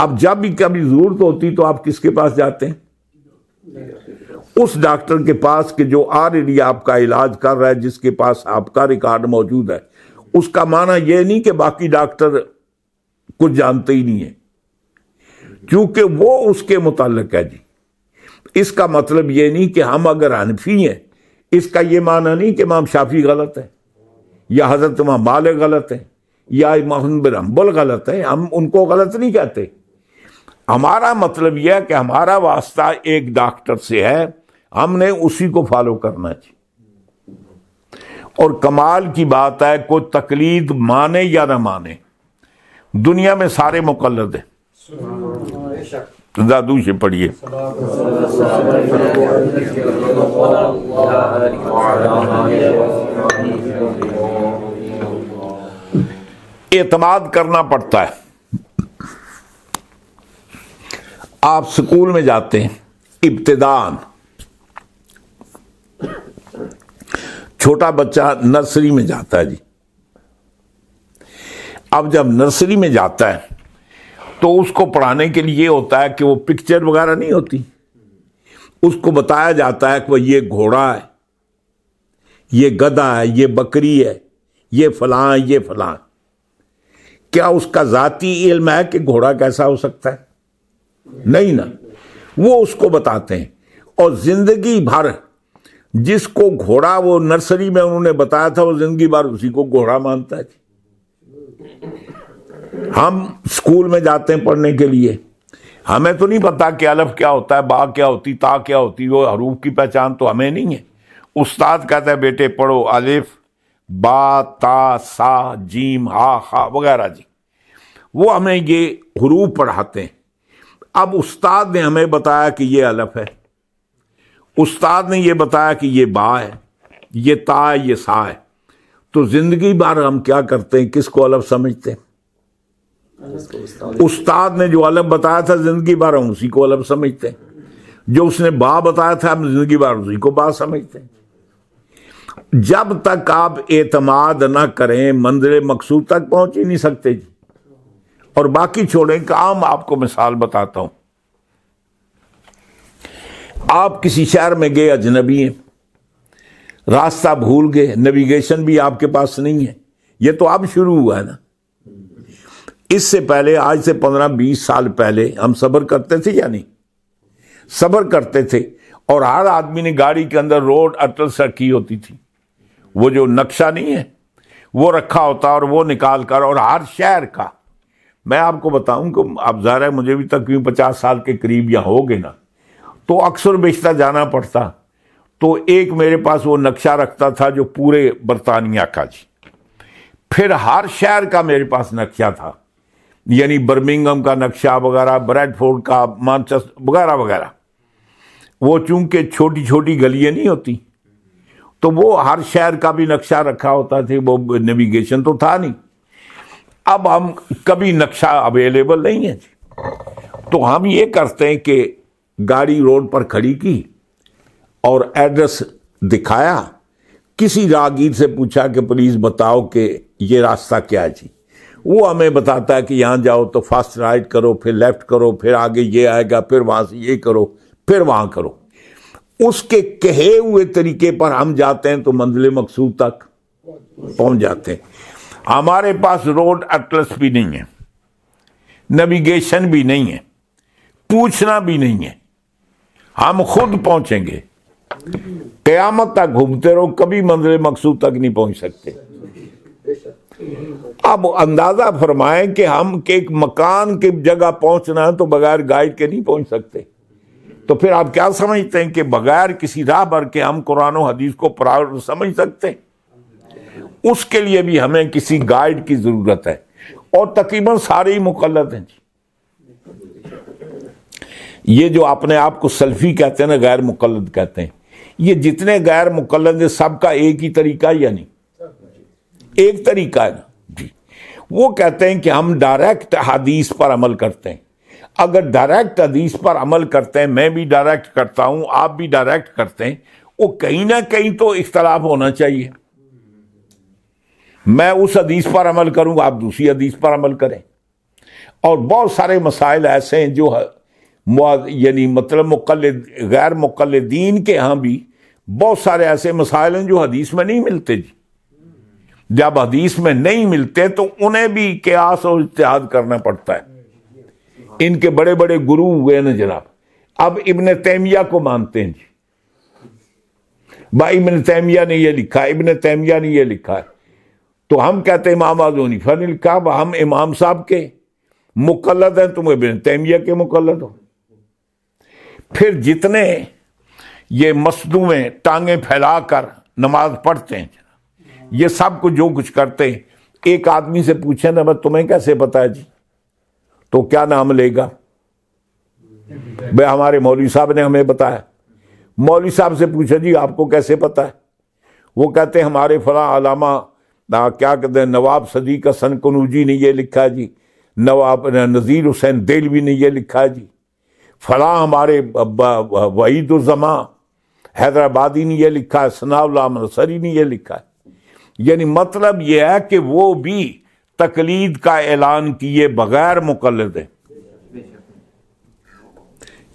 अब जब भी कभी जरूरत होती तो आप किसके पास जाते हैं उस डॉक्टर के पास कि जो ऑलरेडी आपका इलाज कर रहा है जिसके पास आपका रिकॉर्ड मौजूद है उसका माना यह नहीं कि बाकी डॉक्टर कुछ जानते ही नहीं है क्योंकि वो उसके मुतालिक है जी इसका मतलब ये नहीं कि हम अगर अनफी हैं इसका ये माना नहीं कि माम शाफी गलत है या हजरत माम माल गलत है या मोहन बिन अम्बल गलत है हम उनको गलत नहीं कहते हमारा मतलब यह है कि हमारा वास्ता एक डॉक्टर से है हमने उसी को फॉलो करना चाहिए और कमाल की बात है कोई तकलीद माने या ना माने दुनिया में सारे मुकलद हैं जादू से पढ़िए एतमाद करना पड़ता है आप स्कूल में जाते हैं इब्तदान छोटा बच्चा नर्सरी में जाता है जी अब जब नर्सरी में जाता है तो उसको पढ़ाने के लिए होता है कि वो पिक्चर वगैरह नहीं होती उसको बताया जाता है कि भाई ये घोड़ा है ये गधा है ये बकरी है ये फलां ये फलां क्या उसका ज़ाती इल्म है कि घोड़ा कैसा हो सकता है नहीं ना वो उसको बताते हैं और जिंदगी भर जिसको घोड़ा वो नर्सरी में उन्होंने बताया था वो जिंदगी भर उसी को घोड़ा मानता है हम स्कूल में जाते हैं पढ़ने के लिए हमें तो नहीं पता कि अलफ क्या होता है बा क्या होती ता क्या होती वो हरूफ की पहचान तो हमें नहीं है उस्ताद कहता है बेटे पढ़ो अलिफ बा ता सा जीम हा हा वगैरह जी वो हमें ये हरूफ पढ़ाते हैं अब उस्ताद ने हमें बताया कि ये अलफ है उस्ताद ने यह बताया कि ये बा है ये ता है ये सा है तो जिंदगी भर हम क्या करते हैं किसको अलग समझते हैं उस्ताद ने जो अलग बताया था जिंदगी भर हम उसी को अलग समझते हैं जो उसने बा बताया था हम जिंदगी भर उसी को बा समझते हैं जब तक आप एतमाद ना करें मंजिल मकसूद तक पहुंच ही नहीं सकते जी और बाकी छोड़ें काम आपको मिसाल बताता हूं आप किसी शहर में गए अजनबी हैं रास्ता भूल गए नेविगेशन भी आपके पास नहीं है ये तो अब शुरू हुआ है ना इससे पहले आज से पंद्रह बीस साल पहले हम सबर करते थे या नहीं सबर करते थे और हर आदमी ने गाड़ी के अंदर रोड अटल की होती थी वो जो नक्शा नहीं है वो रखा होता और वो निकाल कर और हर शहर का मैं आपको बताऊं कि अब ज़ाहिर है मुझे भी तक पचास साल के करीब या हो गए ना तो अक्सर बेचता जाना पड़ता तो एक मेरे पास वो नक्शा रखता था जो पूरे बरतानिया का जी फिर हर शहर का मेरे पास नक्शा था यानी बर्मिंगम का नक्शा वगैरह ब्रेडफोर्ड का मानचेस्टर वगैरह वगैरह वो चूंकि छोटी छोटी गलियाँ नहीं होती तो वो हर शहर का भी नक्शा रखा होता था वो नेविगेशन तो था नहीं अब हम कभी नक्शा अवेलेबल नहीं है जी तो हम ये करते हैं कि गाड़ी रोड पर खड़ी की और एड्रेस दिखाया किसी रागीर से पूछा कि प्लीज़ बताओ कि ये रास्ता क्या है जी वो हमें बताता है कि यहाँ जाओ तो फास्ट राइट करो फिर लेफ्ट करो फिर आगे ये आएगा फिर वहां से ये करो फिर वहां करो उसके कहे हुए तरीके पर हम जाते हैं तो मंजिल मकसूद तक पहुंच जाते हैं हमारे पास रोड एटलस भी नहीं है नेविगेशन भी नहीं है पूछना भी नहीं है हम खुद पहुंचेंगे कयामत तक घूमते रहो कभी मंजिल मकसूद तक नहीं पहुंच सकते अब अंदाजा फरमाएं कि हम के एक मकान की जगह पहुंचना है तो बगैर गाइड के नहीं पहुंच सकते तो फिर आप क्या समझते हैं कि बगैर किसी राह भर के हम कुरान हदीस को प्रावर समझ सकते हैं उसके लिए भी हमें किसी गाइड की ज़रूरत है और तकरीबन सारे ही मुकलत हैं जी ये जो अपने आप को सेल्फी कहते हैं ना गैर मुकलद कहते हैं ये जितने गैर मुकलद हैं सबका एक ही तरीका है या नहीं एक तरीका है ना जी वो कहते हैं कि हम डायरेक्ट हदीस पर अमल करते हैं अगर डायरेक्ट हदीस पर अमल करते हैं मैं भी डायरेक्ट करता हूं आप भी डायरेक्ट करते हैं वो कहीं ना कहीं तो इख्तलाफ होना चाहिए मैं उस हदीस पर अमल करूंगा आप दूसरी हदीस पर अमल करें और बहुत सारे मसाइल ऐसे हैं जो यानी मतलब मुकल गैर मुकलदीन के यहाँ भी बहुत सारे ऐसे मसाइल हैं जो हदीस में नहीं मिलते जी जब हदीस में नहीं मिलते तो उन्हें भी क्यास और इतिहाद करना पड़ता है इनके बड़े बड़े गुरु हुए ना जनाब अब इबन तैमिया को मानते हैं जी भाई इबन तैमिया ने यह लिखा है इबन तैमिया ने यह लिखा है तो हम कहते हैं इमाम आजोनी हनीफा ने लिखा हम इमाम साहब के मुकलद हैं तुम इबन तैमिया के मुकलद हो फिर जितने ये मसनू में टांगे फैलाकर नमाज पढ़ते हैं ये सब कुछ जो कुछ करते हैं एक आदमी से पूछे ना मैं तुम्हें कैसे पता जी तो क्या नाम लेगा भाई हमारे मौलवी साहब ने हमें बताया मौलवी साहब से पूछा जी आपको कैसे पता है वो कहते हैं हमारे फला अलामा ना क्या कहते हैं नवाब सदी का जी ने ये लिखा जी नवाब नज़ीर हुसैन देलवी ने ये लिखा जी फला हमारे वहीदुलजमा हैदराबादी ने यह लिखा है सनाउल्ला नसरी ने यह लिखा है यानी मतलब यह है कि वो भी तकलीद का ऐलान किए बगैर मुकलद हैं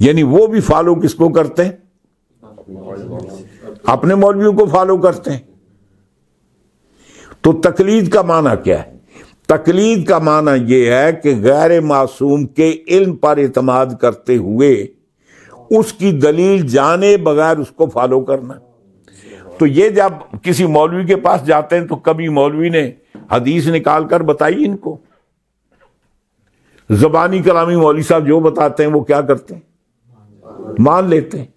यानी वो भी फॉलो किसको करते हैं अपने मौलवियों को फॉलो करते हैं तो तकलीद का माना क्या है तकलीद का माना यह है कि गैर मासूम के इल्म पर इतमाद करते हुए उसकी दलील जाने बगैर उसको फॉलो करना तो ये जब किसी मौलवी के पास जाते हैं तो कभी मौलवी ने हदीस निकाल कर बताई इनको जबानी कलामी मौली साहब जो बताते हैं वो क्या करते हैं मान लेते हैं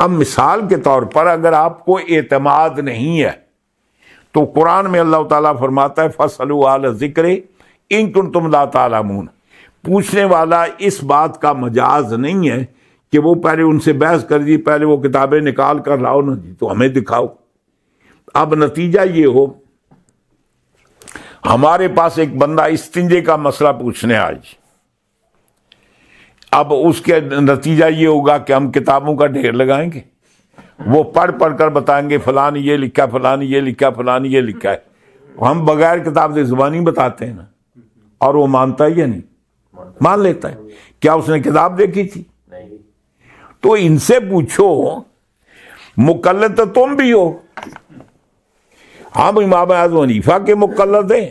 अब मिसाल के तौर पर अगर आपको एतमाद नहीं है तो कुरान में अल्लाह ताला फरमाता है फसल आल ज़िक्र इन कुन तुम ला तालामून पूछने वाला इस बात का मजाज नहीं है कि वो पहले उनसे बहस कर दी पहले वो किताबें निकाल कर लाओ ना जी तो हमें दिखाओ अब नतीजा ये हो हमारे पास एक बंदा इस तिंजे का मसला पूछने आज अब उसके नतीजा ये होगा कि हम किताबों का ढेर लगाएंगे वो पढ़ पढ़ कर बताएंगे फलान ये लिखा फलान ये लिखा फलान ये लिखा है हम बगैर किताब से जुबानी बताते हैं ना और वो मानता है या नहीं मान लेता है क्या उसने किताब देखी थी तो इनसे पूछो मुकल तो तुम भी हो हम इमाम आजम हनीफा के मुकलद हैं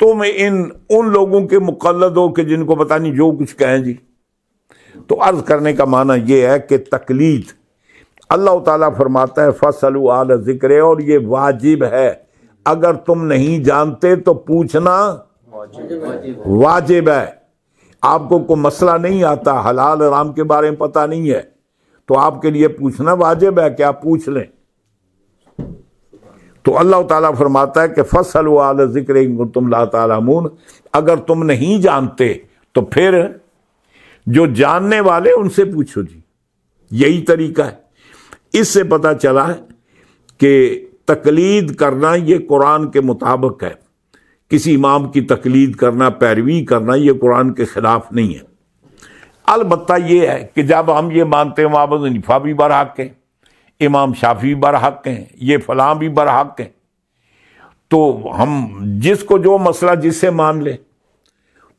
तुम इन उन लोगों के मुकलद हो कि जिनको पता नहीं जो कुछ कहें जी तो अर्ज करने का माना यह है कि तकलीफ अल्लाह ताला फरमाता है फसल आल ज़िक्र और ये वाजिब है अगर तुम नहीं जानते तो पूछना वाजिब है आपको कोई मसला नहीं आता हलाल राम के बारे में पता नहीं है तो आपके लिए पूछना वाजिब है क्या पूछ लें तो अल्लाह ताला फरमाता है कि फसल आल जिक्र तुम ला तून अगर तुम नहीं जानते तो फिर जो जानने वाले उनसे पूछो जी यही तरीका है इससे पता चला कि तकलीद करना ये कुरान के मुताबिक है किसी इमाम की तकलीद करना पैरवी करना ये कुरान के ख़िलाफ़ नहीं है अलबत् ये है कि जब हम ये मानते हैं मामद हनीफा भी बरहक हैं इमाम शाफी बरहक हैं ये फलां भी बरहक हैं तो हम जिसको जो मसला जिससे मान लें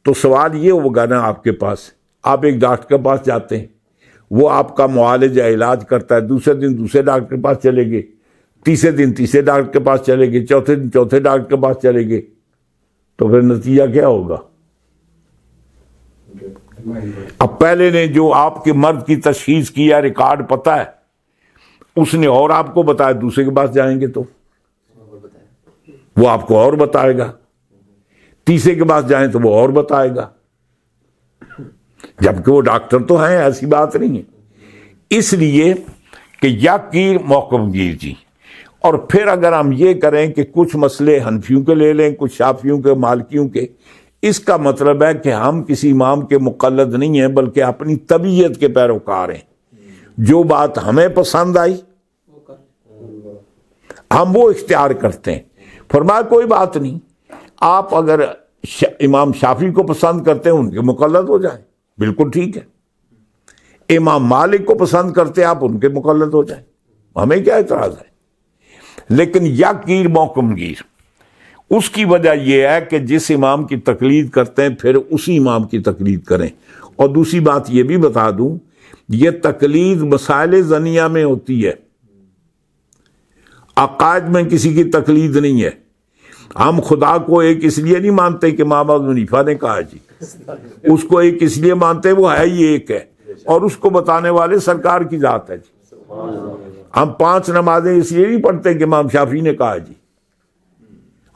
तो सवाल ये होगा ना आपके पास आप एक डॉक्टर के पास जाते हैं वो आपका मुआलजा इलाज करता है दूसरे दिन दूसरे डॉक्टर के पास चले गए तीसरे दिन तीसरे डॉक्टर के पास चले गए चौथे दिन चौथे डॉक्टर के पास चले गए तो फिर नतीजा क्या होगा अब पहले ने जो आपके मर्द की तशीस किया रिकॉर्ड पता है उसने और आपको बताया दूसरे के पास जाएंगे तो वो आपको और बताएगा तीसरे के पास जाए तो वो और बताएगा जबकि वो डॉक्टर तो हैं ऐसी बात नहीं है इसलिए कि याकीर मोहकमगीर जी और फिर अगर हम ये करें कि कुछ मसले हनफियों के ले लें कुछ शाफियों के मालकियों के इसका मतलब है कि हम किसी इमाम के मुकलद नहीं हैं बल्कि अपनी तबीयत के पैरोकार हैं जो बात हमें पसंद आई हम वो इख्तियार करते हैं फरमा कोई बात नहीं आप अगर शा, इमाम शाफी को पसंद करते हैं उनके मुकलद हो जाए बिल्कुल ठीक है इमाम मालिक को पसंद करते आप उनके मुकलत हो जाए हमें क्या एतराज़ है लेकिन याकीर मौकमगीर उसकी वजह यह है कि जिस इमाम की तकलीद करते हैं फिर उसी इमाम की तकलीद करें और दूसरी बात यह भी बता दूं यह तकलीद मसाइल जनिया में होती है अकायद में किसी की तकलीद नहीं है हम खुदा को एक इसलिए नहीं मानते कि मामा मुनीफा ने कहा जी उसको एक इसलिए मानते हैं वो है ही एक है और उसको बताने वाले सरकार की जात है जी हम पांच नमाजें इसलिए नहीं पढ़ते कि इमाम शाफी ने कहा जी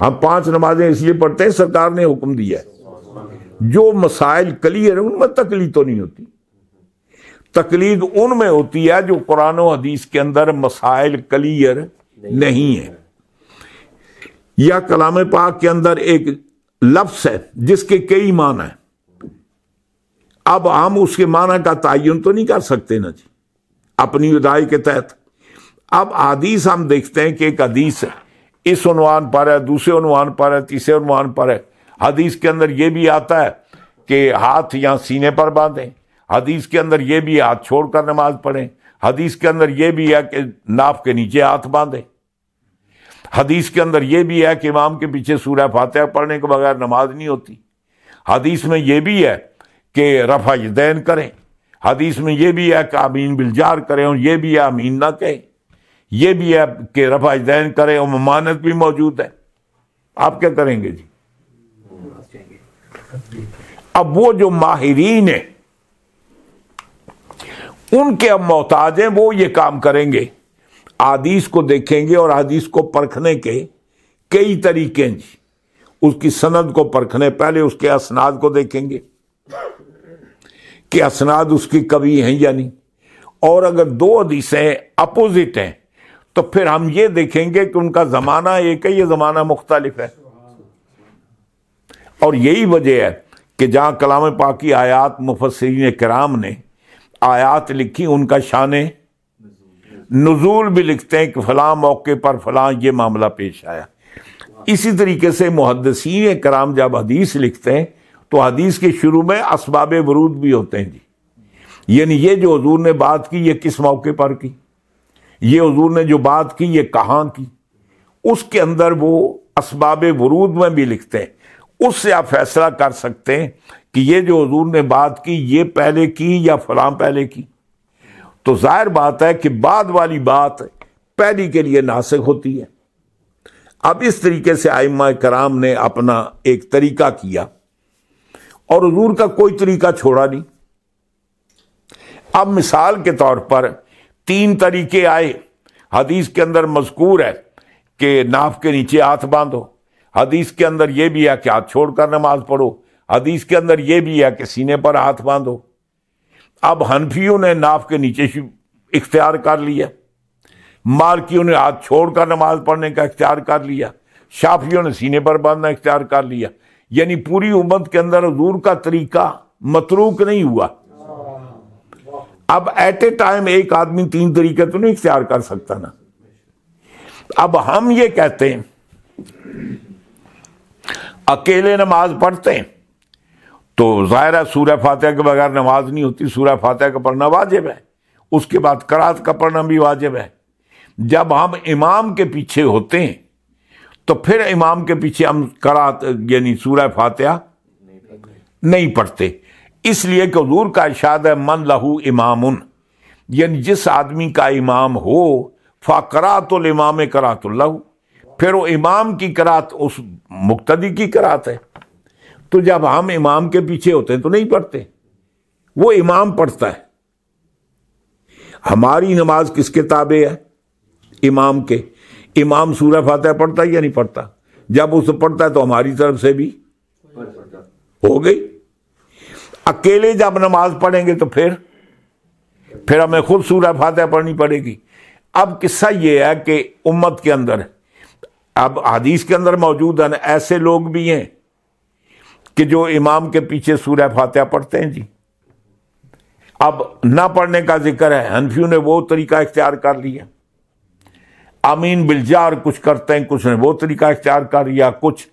हम पांच नमाजें इसलिए पढ़ते हैं सरकार ने हुक्म दिया है जो मसाइल क्लियर है उनमें तकलीफ तो नहीं होती तकलीद उनमें होती है जो कुरान हदीस के अंदर मसाइल क्लियर नहीं है या कलाम पाक के अंदर एक लफ्स है जिसके कई मान है अब हम उसके माना का तयन तो नहीं कर सकते ना जी अपनी उदाई के तहत अब आदीस हम देखते हैं कि एक हदीस है इस उनवान पर है दूसरे अनुमान पर है तीसरे अनुमान पर है हदीस के अंदर यह भी आता है कि हाथ या सीने पर बांधें हदीस के अंदर यह भी हाथ छोड़कर नमाज पढ़ें हदीस के अंदर यह भी है कि नाफ के नीचे हाथ बांधें हदीस के अंदर यह भी है कि इमाम के पीछे सूर्य फातह पढ़ने के बगैर नमाज नहीं होती हदीस में यह भी है कि रफा यदैन करें हदीस में यह भी है कि अमीन बिलजार करें और ये भी है अमीन ना कहें यह भी है कि रफा यदैन करें और ममानत भी मौजूद है आप क्या करेंगे जी अब वो जो माहरीन है उनके अब मोहताज हैं वो ये काम करेंगे आदीस को देखेंगे और आदीस को परखने के कई तरीके हैं जी उसकी सनद को परखने पहले उसके असनाद को देखेंगे कि असनाद उसकी कभी हैं या नहीं और अगर दो हदीसें अपोजिट हैं तो फिर हम ये देखेंगे कि उनका ज़माना एक है ये ज़माना मुख्तलिफ है और यही वजह है कि जहां कलाम पाकि आयात मुफसरीन कराम ने आयात लिखी उनका शान नजूल भी लिखते हैं कि फला मौके पर फला ये मामला पेश आया इसी तरीके से मुहदसिन कराम जब हदीस लिखते हैं तो हदीस के शुरू में इसबाब वरूद भी होते हैं जी यानी ये जो हजूर ने बात की ये किस मौके पर की ये हजूर ने जो बात की ये कहाँ की उसके अंदर वो इसबाब वरूद में भी लिखते हैं उससे आप फैसला कर सकते हैं कि ये जो हजूर ने बात की ये पहले की या फलाम पहले की तो जाहिर बात है कि बाद वाली बात पहली के लिए नासिक होती है अब इस तरीके से आइमा कराम ने अपना एक तरीका किया और हजूर का कोई तरीका छोड़ा नहीं अब मिसाल के तौर पर तीन तरीके आए हदीस के अंदर मजकूर है कि नाफ के नीचे हाथ बांधो हदीस के अंदर यह भी है कि हाथ छोड़कर नमाज पढ़ो हदीस के अंदर यह भी है कि सीने पर हाथ बांधो अब हनफियों ने नाफ के नीचे इख्तियार कर लिया मालकियों ने हाथ छोड़कर नमाज पढ़ने का इख्तियार कर लिया शाफियों ने सीने पर बांधना इख्तियार कर लिया यानी पूरी उम्मत के अंदर हजूर का तरीका मतरूक नहीं हुआ अब एट ए टाइम एक आदमी तीन तरीके तो नहीं इख्तियार कर सकता ना अब हम ये कहते हैं अकेले नमाज पढ़ते हैं तो ज़ाहिर है सूर्य फातह के बगैर नमाज नहीं होती सूर्य फातह का पढ़ना वाजिब है उसके बाद करात का पढ़ना भी वाजिब है जब हम इमाम के पीछे होते हैं तो फिर इमाम के पीछे हम करा यानी सूरह फातहा नहीं पढ़ते इसलिए कि हजूर का इशाद है मन लहू इमाम यानी जिस आदमी का इमाम हो करा तो इमाम लहू फिर वो इमाम की करात उस मुक्तदी की करात है तो जब हम इमाम के पीछे होते हैं तो नहीं पढ़ते वो इमाम पढ़ता है हमारी नमाज किसके ताबे है इमाम के इमाम सूरह फातह पढ़ता है या नहीं पढ़ता जब उसे पढ़ता है तो हमारी तरफ से भी हो गई अकेले जब नमाज पढ़ेंगे तो फिर फिर हमें खुद सूरह फातह पढ़नी पड़ेगी अब किस्सा यह है कि उम्मत के अंदर अब हदीस के अंदर मौजूद है ऐसे लोग भी हैं कि जो इमाम के पीछे सूरह फातह पढ़ते हैं जी अब ना पढ़ने का जिक्र है हनफियों ने वो तरीका इख्तियार कर लिया आमीन बिलजार कुछ करते हैं कुछ ने वो तरीका इख्तियार कर या कुछ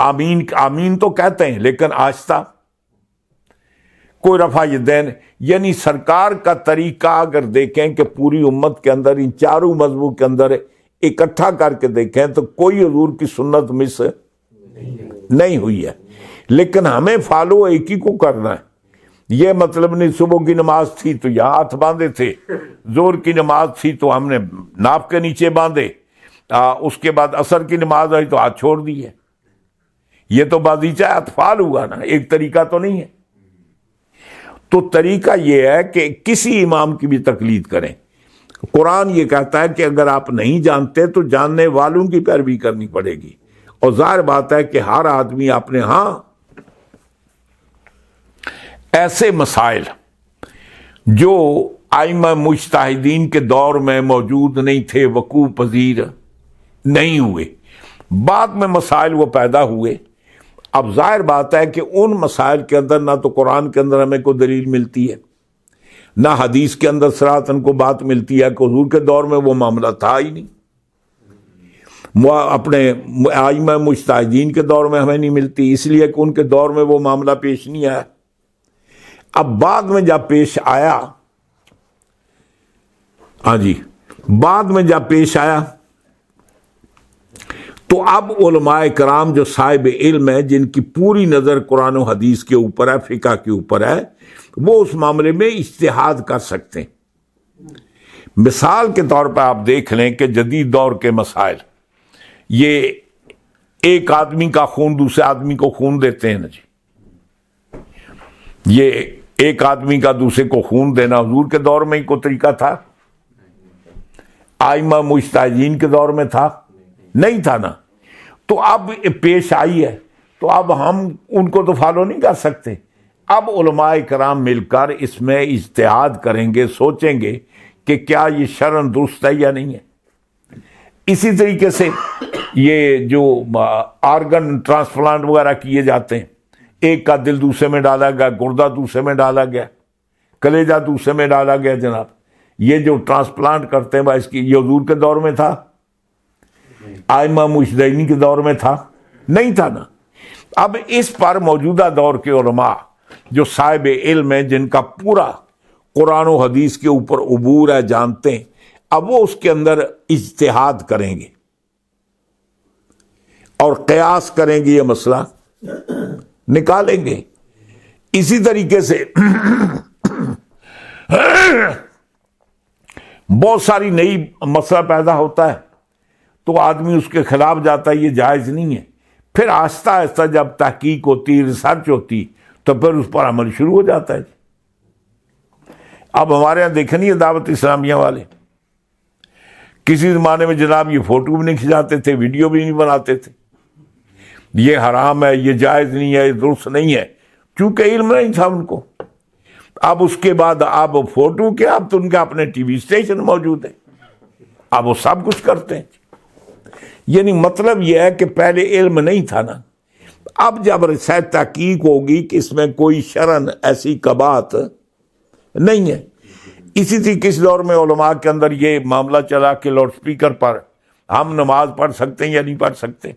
आमीन आमीन तो कहते हैं लेकिन आस्था कोई रफा दैन यानी सरकार का तरीका अगर देखें कि पूरी उम्मत के अंदर इन चारों मजहबों के अंदर इकट्ठा करके देखें तो कोई हजूर की सुन्नत मिस नहीं हुई है लेकिन हमें फॉलो एक ही को करना है ये मतलब नहीं सुबह की नमाज थी तो यहाँ हाथ बांधे थे जोर की नमाज थी तो हमने नाप के नीचे बांधे उसके बाद असर की नमाज आई तो हाथ छोड़ दिए ये तो बागीचा अतफाल हुआ ना एक तरीका तो नहीं है तो तरीका यह है कि किसी इमाम की भी तकलीद करें कुरान ये कहता है कि अगर आप नहीं जानते तो जानने वालों की पैरवी करनी पड़ेगी और जाहिर बात है कि हर आदमी अपने हाँ ऐसे मसाइल जो आइम मुश्ताहिदीन के दौर में मौजूद नहीं थे वकू पजीर नहीं हुए बाद में मसाइल वो पैदा हुए अब जाहिर बात है कि उन मसाइल के अंदर ना तो कुरान के अंदर हमें कोई दलील मिलती है ना हदीस के अंदर सरातन को बात मिलती है कि के दौर में वो मामला था ही नहीं अपने आजमा मुश्ताजीन के दौर में हमें नहीं मिलती इसलिए कि उनके दौर में वो मामला पेश नहीं आया अब बाद में जब पेश आया हाँ जी बाद में जब पेश आया तो अब उलमाए कराम जो साहिब इल्म है जिनकी पूरी नज़र कुरान हदीस के ऊपर है फ़िका के ऊपर है वो उस मामले में इश्तहाद कर सकते हैं मिसाल के तौर पर आप देख लें कि जदीद दौर के मसाइल ये एक आदमी का खून दूसरे आदमी को खून देते हैं ना जी ये एक आदमी का दूसरे को खून देना हजूर के दौर में ही को तरीका था आयमा मुश्ताजीन के दौर में था नहीं था ना तो अब पेश आई है तो अब हम उनको तो फॉलो नहीं कर सकते अब कराम मिलकर इसमें इज्तहाद करेंगे सोचेंगे कि क्या ये शरण दुरुस्त है या नहीं है इसी तरीके से ये जो आर्गन ट्रांसप्लांट वगैरह किए जाते हैं एक का दिल दूसरे में डाला गया गुर्दा दूसरे में डाला गया कलेजा दूसरे में डाला गया जनाब ये जो ट्रांसप्लांट करते हैं भाई इसकी यजूर के दौर में था आयमा मुशदैनी के दौर में था नहीं था ना अब इस पर मौजूदा दौर के उलमा जो साहिब इल्म है जिनका पूरा कुरान हदीस के ऊपर अबूर है जानते हैं अब वो उसके अंदर इज्तिहाद करेंगे और कयास करेंगे ये मसला निकालेंगे इसी तरीके से बहुत सारी नई मसला पैदा होता है तो आदमी उसके खिलाफ जाता है ये जायज़ नहीं है फिर आस्ता आस्ता जब तहकीक होती रिसर्च होती तो फिर उस पर अमल शुरू हो जाता है अब हमारे यहां देखे नहीं है दावत इस्लामिया वाले किसी ज़माने में जनाब ये फ़ोटो भी नहीं खिंचाते थे वीडियो भी नहीं बनाते थे ये हराम है ये जायज़ नहीं है ये दुरुस्त नहीं है क्योंकि इल्म नहीं था उनको अब उसके बाद आप फोटो के अब तो उनके अपने टीवी स्टेशन मौजूद है अब वो सब कुछ करते हैं यानी मतलब यह है कि पहले इल्म नहीं था ना अब जब रिसर्च तहकीक होगी कि इसमें कोई शरण ऐसी कबात नहीं है इसी थी किस दौर में ओलमा के अंदर ये मामला चला कि लाउड स्पीकर पर हम नमाज पढ़ सकते हैं या नहीं पढ़ सकते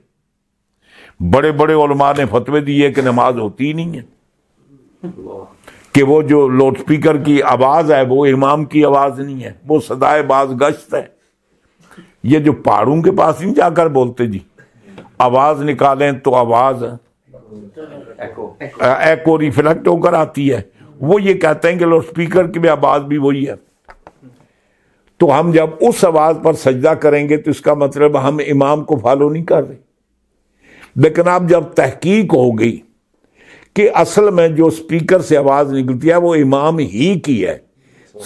बड़े बड़े उलमा ने फतवे दिए कि नमाज होती ही नहीं है कि वो जो लाउड स्पीकर की आवाज है वो इमाम की आवाज नहीं है वो सदाए बाज गश्त है ये जो पहाड़ों के पास नहीं जाकर बोलते जी आवाज निकालें तो आवाज एको रिफ्लेक्ट होकर आती है वो ये कहते हैं कि लाउड स्पीकर की भी आवाज भी वही है तो हम जब उस आवाज पर सजदा करेंगे तो इसका मतलब हम इमाम को फॉलो नहीं कर रहे लेकिन अब जब तहकीक हो गई कि असल में जो स्पीकर से आवाज़ निकलती है वो इमाम ही की है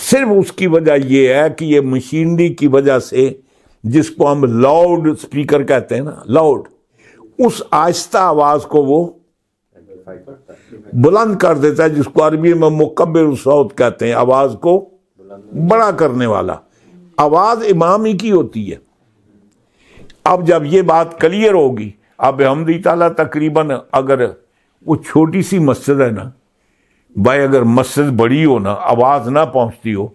सिर्फ उसकी वजह यह है कि ये मशीनरी की वजह से जिसको हम लाउड स्पीकर कहते हैं ना लाउड उस आहिस्ता आवाज़ को वो बुलंद कर देता है जिसको अरबी में मुकबर सौत कहते हैं आवाज़ को बड़ा करने वाला आवाज़ इमाम ही की होती है अब जब ये बात क्लियर होगी अब हमदी ताला तकरीबन अगर वो छोटी सी मस्जिद है ना भाई अगर मस्जिद बड़ी हो ना आवाज़ ना पहुंचती हो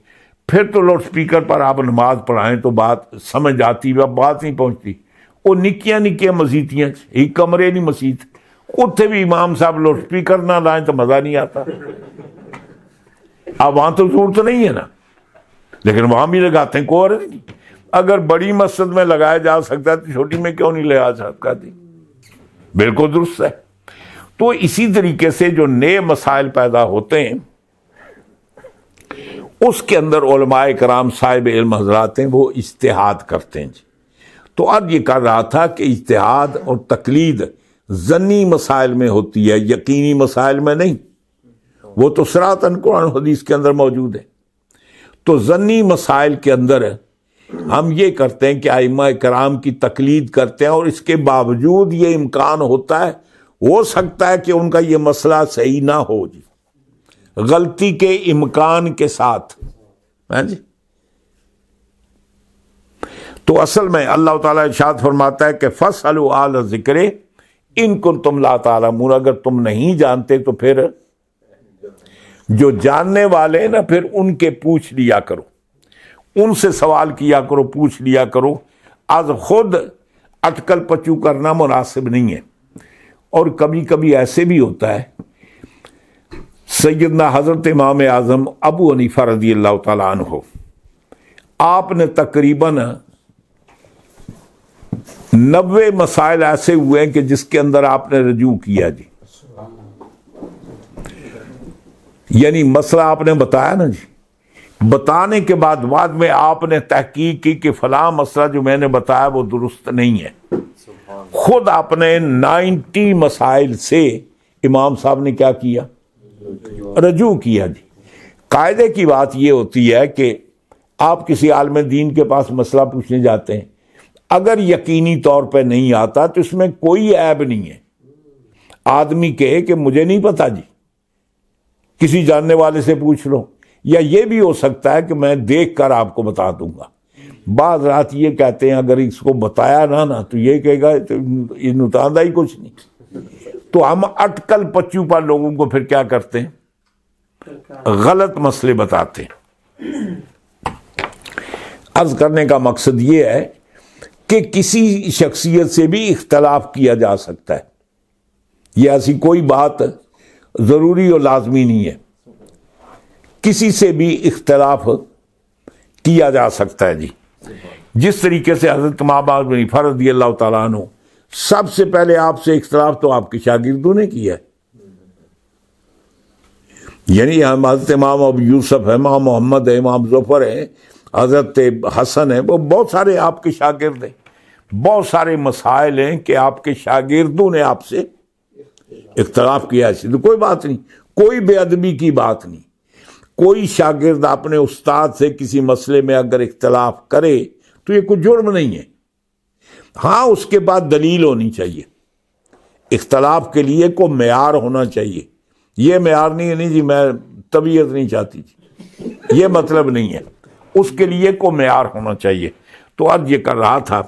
फिर तो लाउड स्पीकर पर आप नमाज पढ़ाएं तो बात समझ आती है बात नहीं पहुंचती वो निक्किया निक्किया मस्जिदियां ही कमरे नहीं मसीत उत्थे भी इमाम साहब लाउड स्पीकर ना लाएं तो मज़ा नहीं आता अब वहां तो जरूरत नहीं है ना लेकिन वहां भी लगाते हैं कोर अगर बड़ी मस्जिद में लगाया जा सकता है तो छोटी में क्यों नहीं लगा सकता थी बिल्कुल दुरुस्त है तो इसी तरीके से जो नए मसाइल पैदा होते हैं उसके अंदर कराम साहिब इल्म हजरात हैं वो इश्तहाद करते हैं जी तो अब ये कर रहा था कि इश्तहाद और तकलीद जन्नी मसाइल में होती है यकीनी मसाइल में नहीं वो तो सरातन कुरान हदीस के अंदर मौजूद है तो जन्नी मसाइल के अंदर हम ये करते हैं कि आइमा कराम की तकलीद करते हैं और इसके बावजूद ये इम्कान होता है हो सकता है कि उनका ये मसला सही ना हो जी गलती के इम्कान के साथ है हाँ जी तो असल में अल्लाह ताला इशाद फरमाता है कि फसल आल जिक्र इनको तुम ला तमून अगर तुम नहीं जानते तो फिर जो जानने वाले ना फिर उनके पूछ लिया करो उनसे सवाल किया करो पूछ लिया करो आज खुद अटकल पचू करना मुनासिब नहीं है और कभी कभी ऐसे भी होता है सैदना हज़रत इमाम आज़म अबू अनीफ़ा रजी अल्लाह तन हो आपने तकरीबन नबे मसाइल ऐसे हुए हैं कि जिसके अंदर आपने रजू किया जी यानी मसला आपने बताया ना जी बताने के बाद बाद में आपने तहकीक की कि फला मसला जो मैंने बताया वो दुरुस्त नहीं है खुद आपने 90 मसाइल से इमाम साहब ने क्या किया रजू किया जी कायदे की बात यह होती है कि आप किसी आलम दीन के पास मसला पूछने जाते हैं अगर यकीनी तौर पर नहीं आता तो इसमें कोई ऐब नहीं है आदमी कहे कि मुझे नहीं पता जी किसी जानने वाले से पूछ लो या ये भी हो सकता है कि मैं देख कर आपको बता दूंगा बाद रात ये कहते हैं अगर इसको बताया ना ना तो ये कहेगा तो ये नुतादा ही कुछ नहीं तो हम अटकल पच्चू पर लोगों को फिर क्या करते हैं गलत मसले बताते हैं अर्ज करने का मकसद ये है कि किसी शख्सियत से भी इख्तलाफ किया जा सकता है यह ऐसी कोई बात ज़रूरी और लाजमी नहीं है किसी से भी इख्तलाफ किया जा सकता है जी जिस तरीके से हजरत महबाज बनी फरदी अल्लाह तु सबसे पहले आपसे इख्तलाफ तो आपके शागिर्दों ने किया है यानी हम हजरत इमाम अब यूसुफ है इमाम मोहम्मद है इमाम जफर है हजरत हसन है वो बहुत सारे आपके शागिर्द हैं बहुत सारे मसाइल हैं कि आपके शागिर्दों ने आपसे इख्तलाफ किया ऐसी तो कोई बात नहीं कोई बेअदबी की बात नहीं कोई शागिर्द अपने उस्ताद से किसी मसले में अगर इख्तलाफ करे तो ये कुछ जुर्म नहीं है हाँ उसके बाद दलील होनी चाहिए इख्तलाफ के लिए को मैार होना चाहिए यह मैार नहीं है नहीं जी मैं तबीयत नहीं चाहती थी ये मतलब नहीं है उसके लिए को मैार होना चाहिए तो आज ये कर रहा था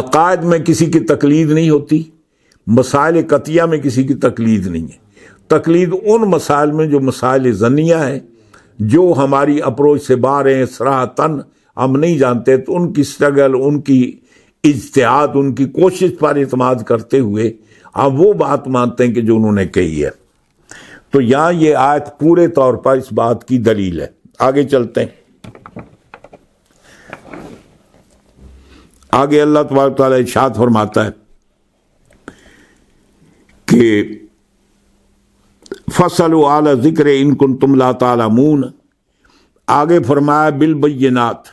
अकायद में किसी की तकलीद नहीं होती मसाइल कतिया में किसी की तकलीद नहीं है तकलीद उन मसाइल में जो मसाइल जनिया हैं जो हमारी अप्रोच से बाहर हैं सराहतन हम नहीं जानते तो उनकी स्ट्रगल उनकी इज्तिहाद उनकी कोशिश पर इतमाद करते हुए हम वो बात मानते हैं कि जो उन्होंने कही है तो यहाँ ये आयत पूरे तौर पर इस बात की दलील है आगे चलते हैं आगे अल्लाह तबारक इर्शाद फरमाता है कि फसल आला ज़िक्र इनकुन तुम ला मून आगे फरमाया बिल बैनाथ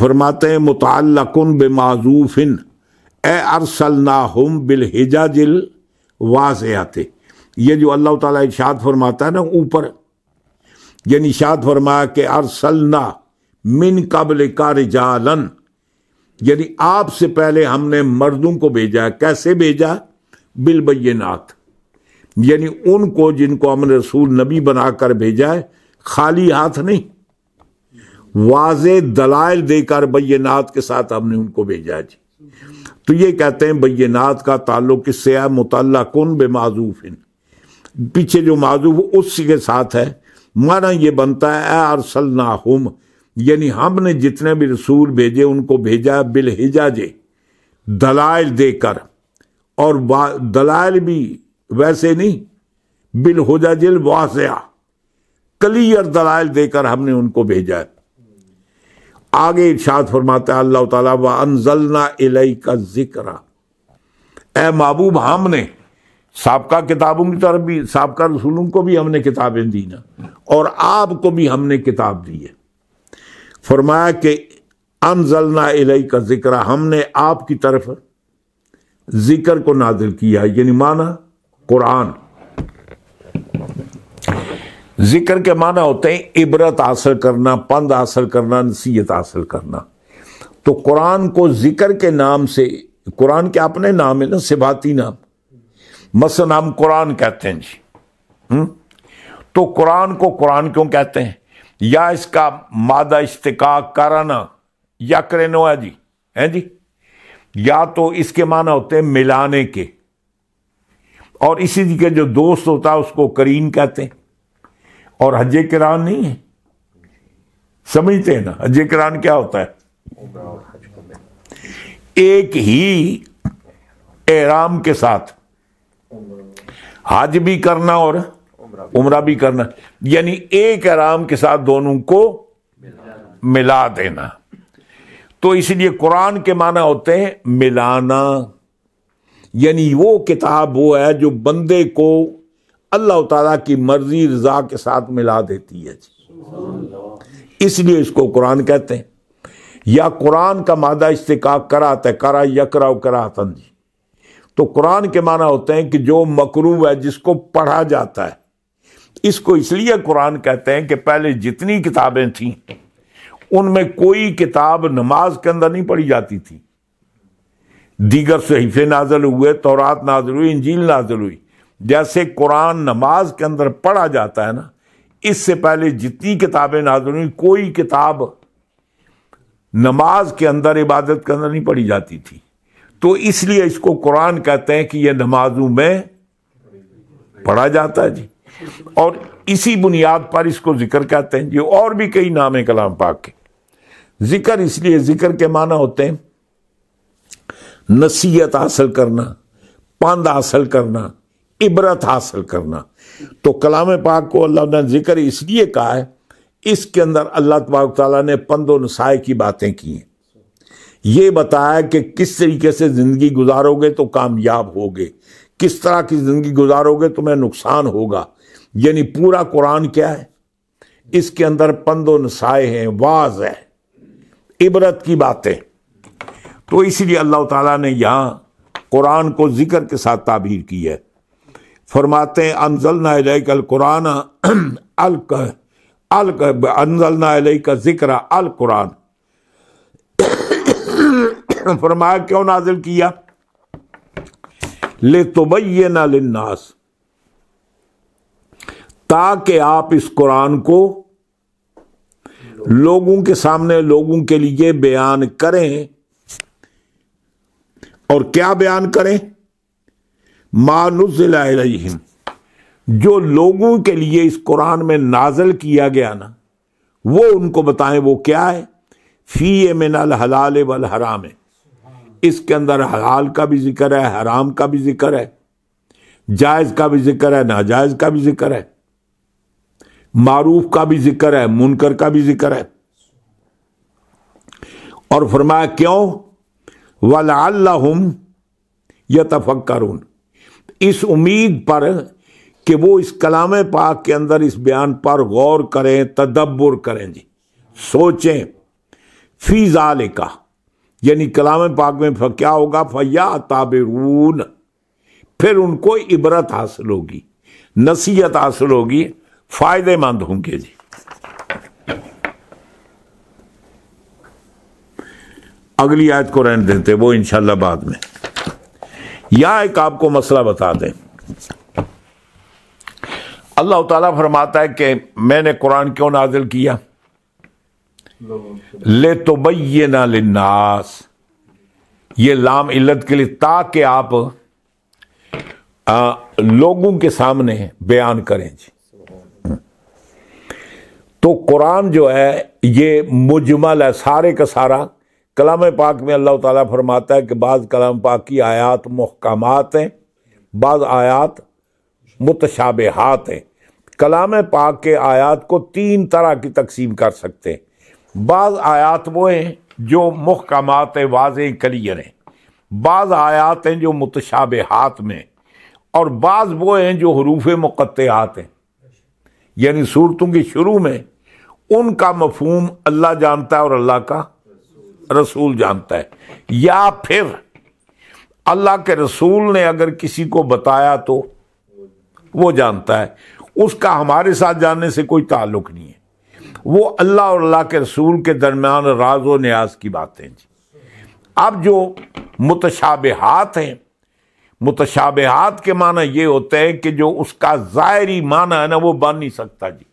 फरमाते हैं मुतन बेमाजूफिन ए ना हम बिल हिजाजिल आते ये जो अल्लाह ताला इशाद फरमाता है ना ऊपर ये निशाद फरमाया कि अरसल ना मिन कबल का रिजालन यानी आपसे पहले हमने मर्दों को भेजा कैसे भेजा बिलबैनाथ यानी उनको जिनको हमने रसूल नबी बनाकर भेजा है खाली हाथ नहीं वाज दलाल देकर बैनाथ के साथ हमने उनको भेजा जी तो ये कहते हैं बैनाथ का ताल्लुक किससे है मुतल कन बे इन पीछे जो माजूफ उसी के साथ है माना ये बनता है अरसल हम यानी हमने जितने भी रसूल भेजे उनको भेजा बिल जे दलाल देकर और दलाल भी वैसे नहीं बिल जिल वासया क्लियर दलाल देकर हमने उनको भेजा है आगे इर्शाद फरमाता है अल्लाह ताला व अनजलना इलाई का जिक्र ए महबूब हमने सबका किताबों की तरफ भी सबका रसूलों को भी हमने किताबें दी ना और आपको भी हमने किताब दी है फरमाया कि अनजलना इलाई का जिक्र हमने आपकी तरफ जिक्र को नाजिल किया यानी माना कुरान जिक्र के माना होते हैं इबरत हासिल करना पंद हासिल करना नसीहत हासिल करना तो कुरान को जिक्र के नाम से कुरान के अपने नाम है ना सिबाती नाम मसन हम कुरान कहते हैं जी हुँ? हम्म? तो कुरान को कुरान क्यों कहते हैं या इसका मादा इश्तका कराना या है जी है जी या तो इसके माना होते हैं मिलाने के और इसी के जो दोस्त होता है उसको करीन कहते हैं और हजे किरान नहीं है समझते हैं ना हजे किरान क्या होता है एक ही एराम के साथ हज भी करना और उमरा भी करना यानी एक आराम के साथ दोनों को मिला देना तो इसलिए कुरान के माना होते हैं मिलाना यानी वो किताब वो है जो बंदे को अल्लाह ताला की मर्जी रजा के साथ मिला देती है इसलिए इसको कुरान कहते हैं या कुरान का मादा इस्तेका कराते है करा यकरा करातन जी तो कुरान के माना होते हैं कि जो मकरूब है जिसको पढ़ा जाता है इसको इसलिए कुरान कहते हैं कि पहले जितनी किताबें थी उनमें कोई किताब नमाज के अंदर नहीं पढ़ी जाती थी दीगर सहीफे नाजल हुए तौरात नाजल हुई इंजील नाजल हुई जैसे कुरान नमाज के अंदर पढ़ा जाता है ना इससे पहले जितनी किताबें नाजल हुई कोई किताब नमाज के अंदर इबादत के अंदर नहीं पढ़ी जाती थी तो इसलिए इसको कुरान कहते हैं कि यह नमाजों में पढ़ा जाता है जी और इसी बुनियाद पर इसको जिक्र कहते हैं जी और भी कई नाम है कलाम पाक के जिक्र इसलिए जिक्र के माना होते हैं नसीहत हासिल करना पांद हासिल करना इबरत हासिल करना तो कलाम पाक को अल्लाह ने जिक्र इसलिए कहा है इसके अंदर अल्लाह तबाक ने पंदो नसाए की बातें की हैं ये बताया कि किस तरीके से ज़िंदगी गुजारोगे तो कामयाब होगे किस तरह की ज़िंदगी गुजारोगे तो तुम्हें नुकसान होगा यानी पूरा कुरान क्या है इसके अंदर पंदो नसाए हैं वाज है इबरत की बातें तो इसीलिए अल्लाह ताला ने यहाँ कुरान को ज़िक्र के साथ ताबीर की है फरमाते हैं अनजल नाकल कुरान अलक अलक अनजल का ज़िक्र अल कुरान फरमाया क्यों नाजिल किया ले तुबैये ना लिन्नास ताकि आप इस कुरान को लोगों के सामने लोगों के लिए बयान करें और क्या बयान करें मानुजिम जो लोगों के लिए इस कुरान में नाजल किया गया ना वो उनको बताएं वो क्या है फी ए मिनल हलाल वल हराम है इसके अंदर हलाल का भी जिक्र है हराम का भी जिक्र है जायज़ का भी जिक्र है नाजायज़ का भी जिक्र है मारूफ का भी जिक्र है मुनकर का भी जिक्र है और फरमाया क्यों यह यतफक्करून इस उम्मीद पर कि वो इस कलाम पाक के अंदर इस बयान पर गौर करें तदब्बर करें जी सोचें फी का यानी कलाम पाक में क्या होगा फया ताबरून फिर उनको इबरत हासिल होगी नसीहत हासिल होगी फायदेमंद होंगे जी अगली आयत को रहने देते वो इंशाल्लाह बाद में या एक आपको मसला बता दें अल्लाह ताला फरमाता है कि मैंने कुरान क्यों नाजिल किया ले तो ना लिन्नास ये लाम इल्लत के लिए ताकि आप आ, लोगों के सामने बयान करें जी तो कुरान जो है ये मुजमल है सारे का सारा कलाम पाक में अल्लाह ताला फरमाता है कि बाज़ कलाम पाक की आयात महकाम हैं बाज़ आयात हाथ हैं कलाम पाक के आयात को तीन तरह की तकसीम कर सकते हैं बाज़ आयात वो हैं जो मुहकाम हैं वाज कलियर हैं बाज़ आयात हैं जो हाथ में और बाज़ वो हैं जो हरूफ मुक़त्त हैं यानी सूरतों के शुरू में उनका मफहम अल्लाह जानता है और अल्लाह का रसूल जानता है या फिर अल्लाह के रसूल ने अगर किसी को बताया तो वो जानता है उसका हमारे साथ जानने से कोई ताल्लुक नहीं है वो अल्लाह और अल्लाह के रसूल के दरमियान राज व न्याज की बातें जी अब जो मुतशाबहात हैं मुतशाबहात के माना ये होते हैं कि जो उसका ज़ाहरी माना है ना वो बन नहीं सकता जी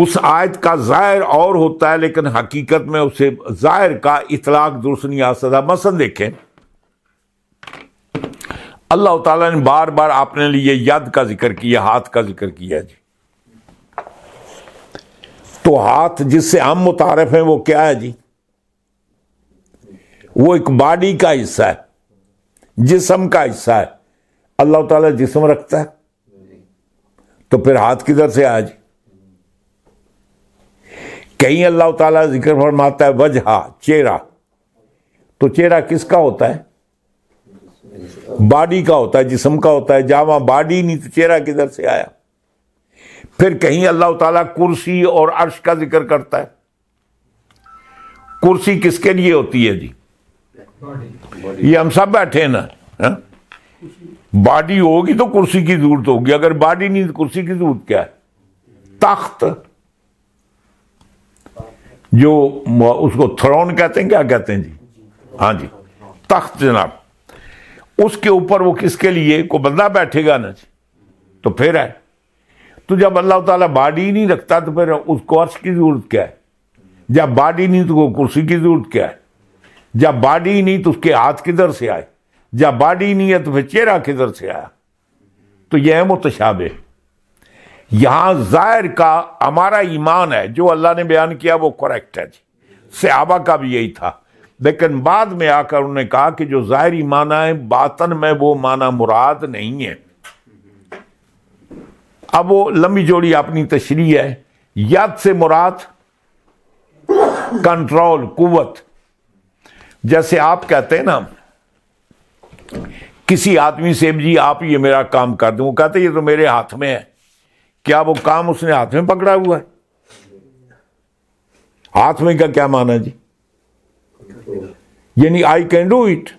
उस आयत का ज़ाहिर और होता है लेकिन हकीकत में उसे ज़ाहिर का इतलाक दुरुस्त नहीं आ सकता मसन देखें अल्लाह ताला ने बार बार आपने लिए याद का जिक्र किया हाथ का जिक्र किया जी तो हाथ जिससे हम मुतारफ हैं वो क्या है जी वो एक बॉडी का हिस्सा है जिसम का हिस्सा है अल्लाह ताला जिसम रखता है तो फिर हाथ किधर से आया जी कहीं अल्लाह ताला जिक्र फरमाता है वजहा चेहरा तो चेहरा किसका होता है बॉडी का होता है जिसम का होता है जावा बॉडी नहीं तो चेहरा किधर से आया फिर कहीं अल्लाह ताला कुर्सी और अर्श का जिक्र करता है कुर्सी किसके लिए होती है जी ये हम सब बैठे हैं ना हाँ? बॉडी होगी तो कुर्सी की जरूरत होगी अगर बॉडी नहीं तो कुर्सी की जरूरत क्या है तख्त जो उसको थ्रोन कहते हैं क्या कहते हैं जी हाँ जी तख्त जनाब उसके ऊपर वो किसके लिए को बंदा बैठेगा ना जी तो फिर है तो जब अल्लाह ताला बाडी नहीं रखता तो फिर उसको अर्श की जरूरत क्या है जब बाडी नहीं तो कुर्सी की जरूरत क्या है जब बाडी नहीं तो उसके हाथ किधर से आए जब बाडी नहीं है तो फिर चेहरा किधर से आया तो यह मुतशाबे यहां जाहिर का हमारा ईमान है जो अल्लाह ने बयान किया वो करेक्ट है जी सहाबा का भी यही था लेकिन बाद में आकर उन्होंने कहा कि जो जाहिर माना है बातन में वो माना मुराद नहीं है अब वो लंबी जोड़ी अपनी तशरी है याद से मुराद कंट्रोल कुवत जैसे आप कहते हैं ना किसी आदमी से भी जी आप ये मेरा काम कर दूं कहते ये तो मेरे हाथ में है क्या वो काम उसने हाथ में पकड़ा हुआ है हाथ में का क्या माना जी यानी आई कैन डू इट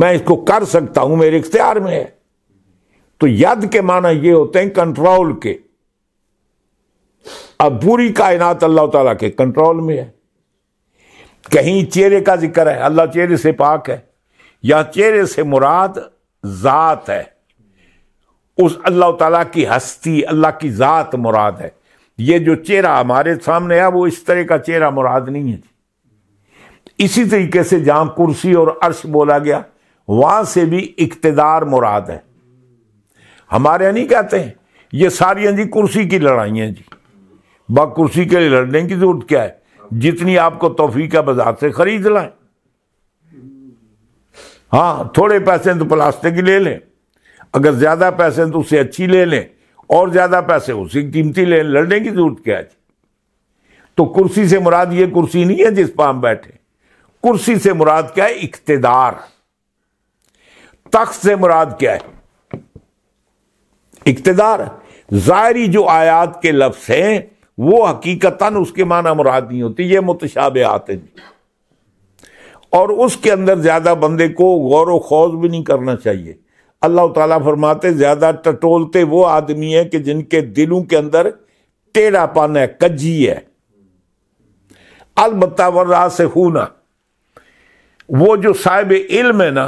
मैं इसको कर सकता हूं मेरे इख्तियार में है तो यद के माना ये होते हैं कंट्रोल के अब पूरी कायनात अल्लाह ताला के कंट्रोल में है कहीं चेहरे का जिक्र है अल्लाह चेहरे से पाक है या चेहरे से मुराद जात है उस अल्लाह ताला की हस्ती अल्लाह की ज़ात मुराद है ये जो चेहरा हमारे सामने है वो इस तरह का चेहरा मुराद नहीं है इसी तरीके से जहां कुर्सी और अर्श बोला गया वहां से भी इकतदार मुराद है हमारे यहां नहीं कहते हैं ये सारी जी कुर्सी की लड़ाई है जी बा कुर्सी के लिए लड़ने की जरूरत क्या है जितनी आपको तोहफी का बाजार से खरीद लाए हाँ थोड़े पैसे तो प्लास्टिक ले लें अगर ज़्यादा पैसे हैं तो उससे अच्छी ले लें और ज़्यादा पैसे उसी कीमती ले लड़ने की जरूरत क्या है तो कुर्सी से मुराद ये कुर्सी नहीं है जिस पर हम बैठे कुर्सी से मुराद क्या है इकतेदार तख्त से मुराद क्या है इकतेदार जाहरी जो आयात के लफ्स हैं वो हकीकता उसके माना मुराद नहीं होती ये मुतशाबे आते और उसके अंदर ज्यादा बंदे को गौर व खौज भी नहीं करना चाहिए अल्लाह ताला फरमाते ज्यादा टटोलते वो आदमी है कि जिनके दिलों के अंदर टेढ़ापन है कज्जी है अलबत्ता वर्रा से हूना वो जो साहिब इल्म है ना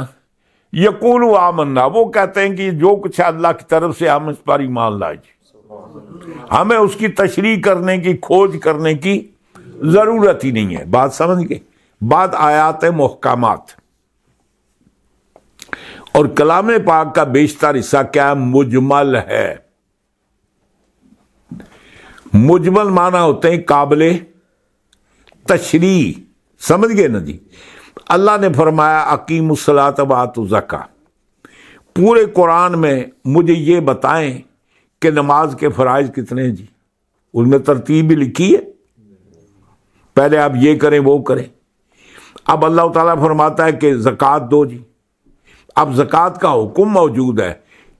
यकूल आमन्ना वो कहते हैं कि जो कुछ है अल्लाह की तरफ से हम इस पर ईमान लाए हमें उसकी तशरी करने की खोज करने की ज़रूरत ही नहीं है बात समझ गए बाद आयात है मोहकामात और कलाम पाक का बेशतर हिस्सा क्या मुजमल है मुजमल माना होते हैं काबले तशरी समझ गए ना जी अल्लाह ने फरमाया अकीम सलातबात जका पूरे कुरान में मुझे ये बताएं कि नमाज के फ़राइज कितने हैं जी उनमें तरतीब भी लिखी है पहले आप ये करें वो करें अब अल्लाह ताला फरमाता है कि ज़क़़त दो जी अब ज़क़़त का हुक्म मौजूद है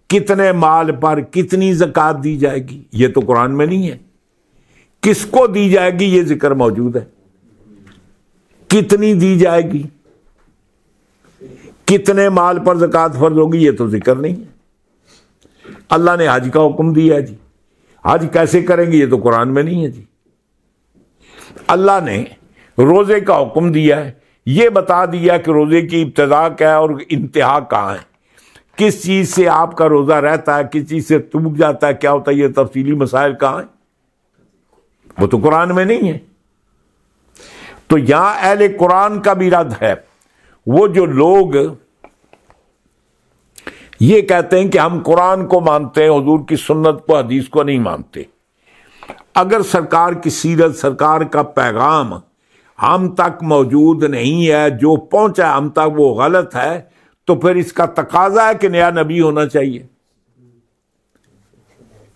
कितने माल पर कितनी ज़क़़त दी जाएगी ये तो कुरान में नहीं है किसको दी जाएगी ये जिक्र मौजूद है कितनी दी जाएगी कितने माल पर जक़ात फर्ज होगी ये तो जिक्र नहीं है अल्लाह ने हज का हुक्म दिया है जी हज कैसे करेंगे ये तो कुरान में नहीं है जी अल्लाह ने रोज़े का हुक्म दिया है ये बता दिया कि रोज़े की इब्तदा क्या है और इंतहा कहाँ है किस चीज़ से आपका रोज़ा रहता है किस चीज़ से टूट जाता है क्या होता है ये तफसीली मसाइल कहाँ है वो तो कुरान में नहीं है तो यहां अहल कुरान का भी रद्द है वो जो लोग ये कहते हैं कि हम कुरान को मानते हैं हजूर की सुन्नत को हदीस को नहीं मानते अगर सरकार की सीरत सरकार का पैगाम हम तक मौजूद नहीं है जो पहुंचा हम तक वो गलत है तो फिर इसका तकाजा है कि नया नबी होना चाहिए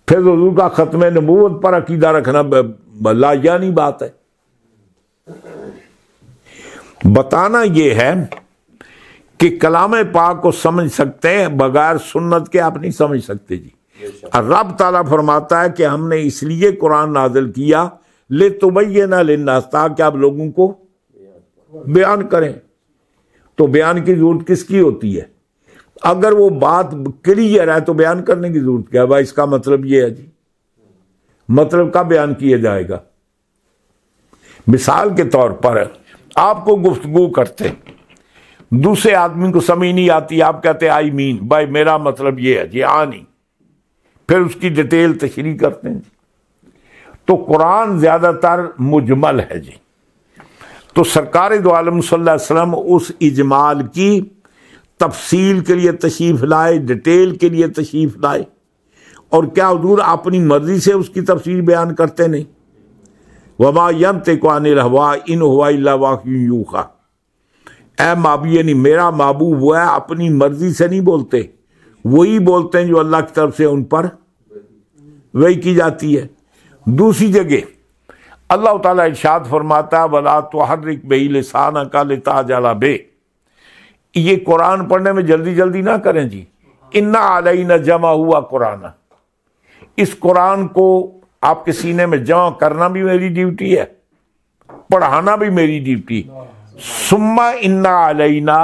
फिर हजूर का ख़त्म नबूत पर अकीदा रखना लाजानी बात है बताना यह है कि कलाम पाक को समझ सकते हैं बगैर सुन्नत के आप नहीं समझ सकते जी रब ताला फरमाता है कि हमने इसलिए कुरान नाजिल किया ले तुबैये ना लिन्नास क्या आप लोगों को बयान करें तो बयान की जरूरत किसकी होती है अगर वो बात क्लियर है तो बयान करने की जरूरत क्या है भाई इसका मतलब ये है जी मतलब का बयान किया जाएगा मिसाल के तौर पर आपको गुफ्तगु करते दूसरे आदमी को समझ नहीं आती आप कहते आई मीन भाई मेरा मतलब ये है जी आ नहीं फिर उसकी डिटेल तशरी करते हैं तो कुरान ज़्यादातर मुजमल है जी तो सरकार दो आलम उस इजमाल की तफसील के लिए तशीफ लाए डिटेल के लिए तशरीफ़ लाए और क्या हजूर अपनी मर्ज़ी से उसकी तफसील बयान करते नहीं वबा यम तेकान रहवा इन हुआ वाहूखा ए माबी यानी मेरा माबू वो है अपनी मर्ज़ी से नहीं बोलते वही बोलते हैं जो अल्लाह की तरफ से उन पर वही की जाती है दूसरी जगह अल्लाह ताला इरशाद फरमाता वला तो हरिक बई का जला बे ये कुरान पढ़ने में जल्दी जल्दी ना करें जी इन्ना आलई जमा हुआ कुरान इस कुरान को आपके सीने में जमा करना भी मेरी ड्यूटी है पढ़ाना भी मेरी ड्यूटी सुम्मा इन्ना अलैना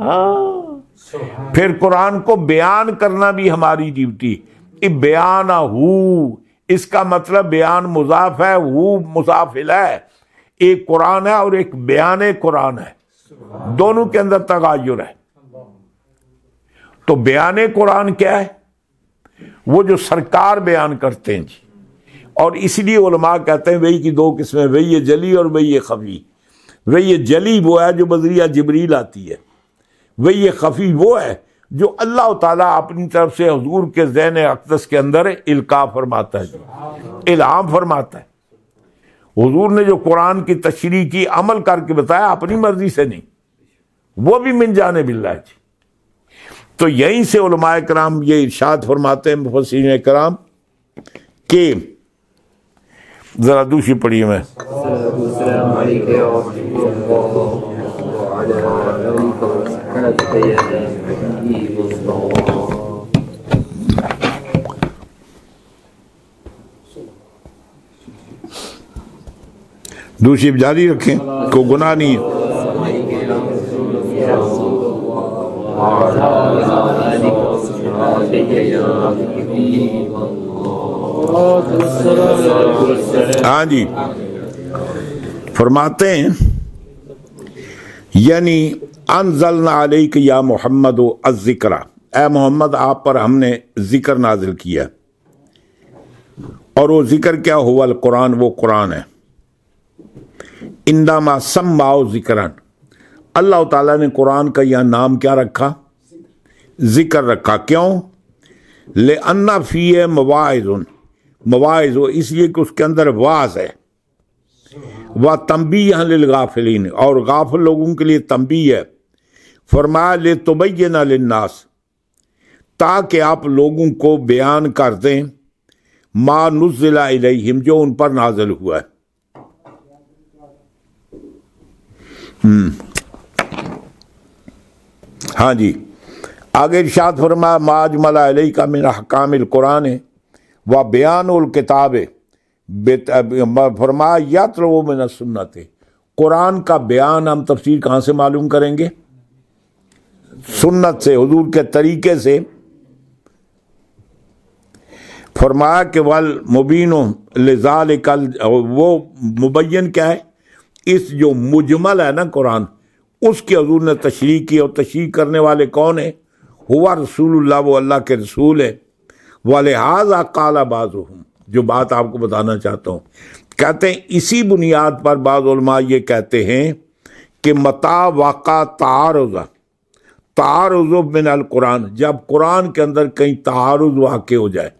हाँ। फिर कुरान को बयान करना भी हमारी ड्यूटी बयान हु इसका मतलब बयान मुजाफ है वो मुसाफिल है एक कुरान है और एक बयान कुरान है दोनों के अंदर तगाजुर है तो बयान कुरान क्या है वो जो सरकार बयान करते हैं जी और इसलिए उलमा कहते हैं वही की दो किस्में वही ये जली और वही ये खफी वही ये जली वो है जो बजरिया जबरील आती है वही ये खफी वो है जो अल्लाह ताला अपनी तरफ से हजूर के जहन अकदस के अंदर इल्का फरमाता है इलाम फरमाता है हजूर ने जो कुरान की तशरी की अमल करके बताया अपनी मर्जी से नहीं वो भी मिन जाने बिल्ला जी तो यहीं से उलमाए कराम ये इर्शाद फरमाते हैं मुफसिन कराम के जरा दूसरी पढ़ी मैं दूसरी जारी रखें को गुनाह नहीं है हाँ जी फरमाते हैं यानी अनजल अलैक या मोहम्मद अज़िक्रा ए मोहम्मद आप पर हमने ज़िक्र नाजिल किया और वो ज़िक्र क्या हुआ कुरान वो कुरान है इंदामा सम्माओ जिक्रन अल्लाह ताला ने कुरान का यह नाम क्या रखा जिक्र रखा क्यों ले अन्ना फी है मवाइज मवाज इसलिए कि उसके अंदर वाज है वह तम्बी यहाँ गाफिलीन और गाफिल लोगों के लिए तंबी है फरमाया ले तोबैय ना लिन्नास ताकि आप लोगों को बयान कर दें मा नुजिला जो उन पर नाजल हुआ है हाँ जी आगे इर्शाद फरमा माज अली का मिन कामिल कुरान है व बयान किताब फरमा या तो वो मिन सुन्नत कुरान का बयान हम तफसीर कहाँ से मालूम करेंगे सुन्नत से हजूर के तरीके से फरमाया कि वल मुबीन लजाल कल वो मुबैन क्या है इस जो मुजमल है ना कुरान उसके हजूर ने तशरी की और तशरी करने वाले कौन है हुआ रसूल वो अल्लाह के रसूल है वाले हाजा काला बाज़ जो बात आपको बताना चाहता हूँ कहते हैं इसी बुनियाद पर बाद ये कहते हैं कि मता वाक़ा तारुज़ा तारुज़ बिन अल कुरान जब कुरान के अंदर कहीं तारज वाक़ हो जाए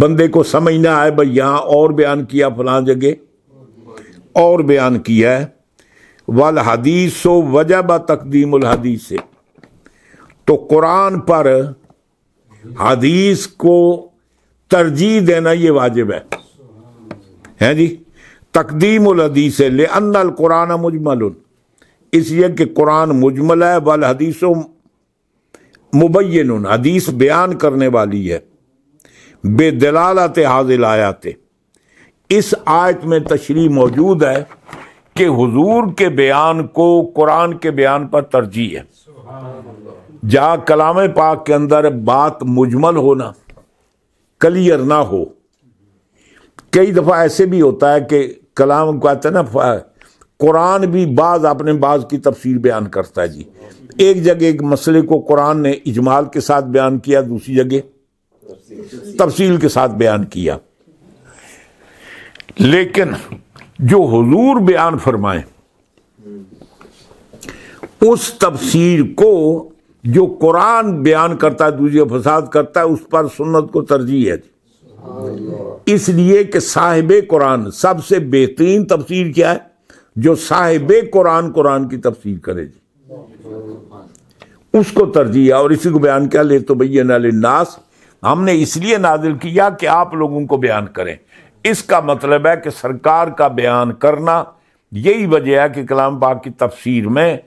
बंदे को समझ ना आए भाई यहाँ और बयान किया फलां जगह और बयान किया है वल हदीस वजब तकदीम हदीस तो कुरान पर हदीस को तरजीह देना ये वाजिब है हैं जी तकदीम हदीस ले अनल कुरान मुजमल इसलिए कि कुरान मुजमल है वल हदीस मुबैन हदीस बयान करने वाली है आते हाजिल आयाते इस आयत में तशरी मौजूद है कि हुजूर के बयान को कुरान के बयान पर तरजीह है जा कलाम पाक के अंदर बात मुजमल होना क्लियर ना हो कई दफ़ा ऐसे भी होता है कि कलाम को हैं ना कुरान भी बाज अपने बाज की तफसीर बयान करता है जी एक जगह एक मसले को कुरान ने इजमाल के साथ बयान किया दूसरी जगह तफसील के साथ बयान किया लेकिन जो हजूर बयान फरमाए उस तफसीर को जो कुरान बयान करता है दूसरे फसाद करता है उस पर सुन्नत को तरजीह है जी इसलिए कि साहिब कुरान सबसे बेहतरीन तफसीर क्या है जो साहिब कुरान कुरान की तफसीर करे जी उसको तरजीह और इसी को बयान किया ले तो भैया नास हमने इसलिए नाजिल किया कि आप लोगों को बयान करें इसका मतलब है कि सरकार का बयान करना यही वजह है कि कलाम पाक की तफसीर में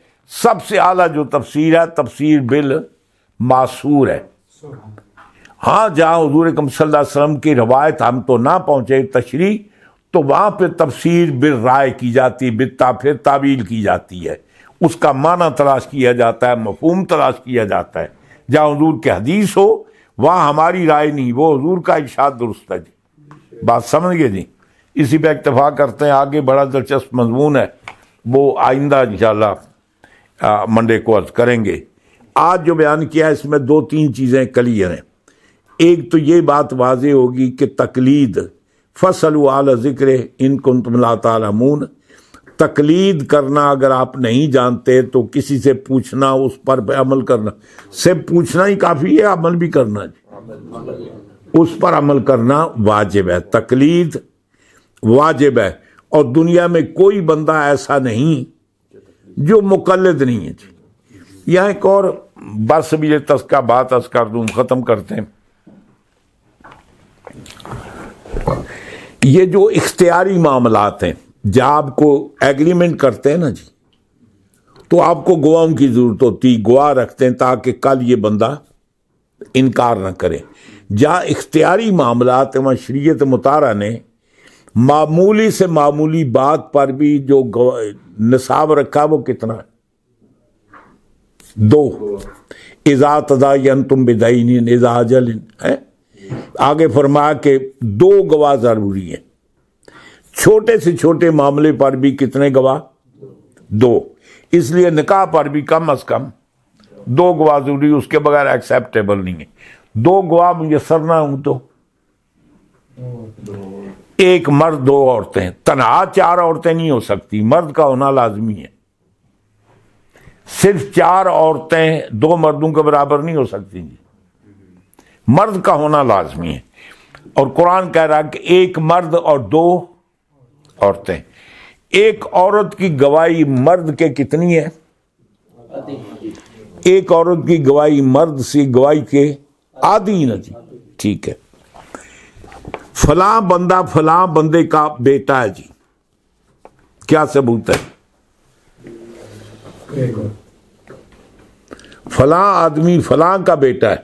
सबसे आला जो तफसीर है तफसीर बिल मासूर है हाँ जहाँ हजूर कम सलम की रवायत हम तो ना पहुँचे तशरी तो वहाँ पर तफसीर बिल राय की जाती बिता फिर तावील की जाती है उसका माना तलाश किया जाता है मफहम तलाश किया जाता है जहाँ हजूर के हदीस हो वहाँ हमारी राय नहीं वो हजूर का इशाद दुरुस्त है जी बात समझ गए जी इसी पे इतफा करते हैं आगे बड़ा दिलचस्प मजमून है वो आइंदा इंशाल्लाह मंडे को अर्ज करेंगे आज जो बयान किया है इसमें दो तीन चीज़ें क्लियर हैं एक तो ये बात वाज होगी कि तकलीद फसल वाल ज़िक्र इन कन तुमला तमून तकलीद करना अगर आप नहीं जानते तो किसी से पूछना उस पर अमल करना सिर्फ पूछना ही काफ़ी है अमल भी करना जी उस पर अमल करना वाजिब है तकलीद वाजिब है और दुनिया में कोई बंदा ऐसा नहीं जो मुकलद नहीं है जी यहाँ एक और बस भी ये तस्का बात अस कर दू ख़त्म करते हैं ये जो इख्तियारी मामलात हैं जहाँ आपको एग्रीमेंट करते हैं ना जी तो आपको गोवाओं की ज़रूरत होती गोवा रखते हैं ताकि कल ये बंदा इनकार ना करे जहाँ इख्तियारी मामला एवं शरीत मुतारा ने मामूली से मामूली बात पर भी जो नसाब रखा वो कितना है दो इजा तदायन तुम बिदाइन इजा है आगे फरमा के दो गवाह ज़रूरी हैं छोटे से छोटे मामले पर भी कितने गवाह दो इसलिए निकाह पर भी कम अज़ कम दो गवाह जरूरी उसके बगैर एक्सेप्टेबल नहीं है दो गुआ मुयसर ना हूं तो एक मर्द दो औरतें तनहा चार औरतें नहीं हो सकती मर्द का होना लाजमी है सिर्फ चार औरतें दो मर्दों के बराबर नहीं हो सकती जी मर्द का होना लाजमी है और कुरान कह रहा है कि एक मर्द और दो औरतें एक औरत की गवाही मर्द के कितनी है एक औरत की गवाही मर्द से गवाही के आदि नदी ठीक है फला बंदा फला बंदे का बेटा है जी क्या सबूत है फला आदमी फला का बेटा है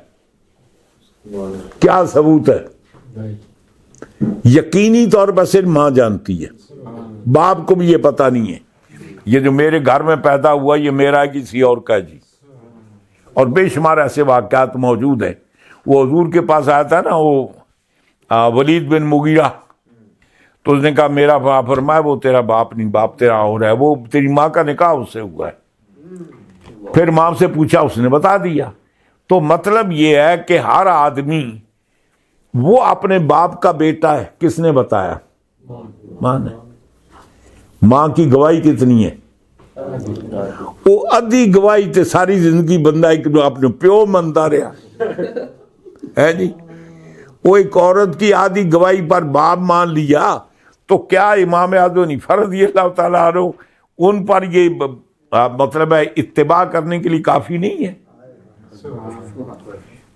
क्या सबूत है यकीनी तौर पर सिर्फ मां जानती है बाप को भी ये पता नहीं है ये जो मेरे घर में पैदा हुआ ये मेरा है किसी और का जी और बेशुमार ऐसे वाकत मौजूद हैं वो हजूर के पास आया था ना वो आ, वलीद बिन मुगीरा तो उसने कहा मेरा बाप फरमाया वो तेरा बाप नहीं बाप तेरा हो रहा है वो तेरी माँ का निकाह उससे हुआ है फिर माँ से पूछा उसने बता दिया तो मतलब ये है कि हर आदमी वो अपने बाप का बेटा है किसने बताया माँ ने माँ की गवाही कितनी है वो अधी गवाही थे तो सारी जिंदगी बंदा एक अपने प्यो मनता रहा है जी वो एक औरत की आधी गवाही पर बाप मान लिया तो क्या इमाम नहीं फर्ज ये तारो उन पर ये मतलब है इतबा करने के लिए काफ़ी नहीं है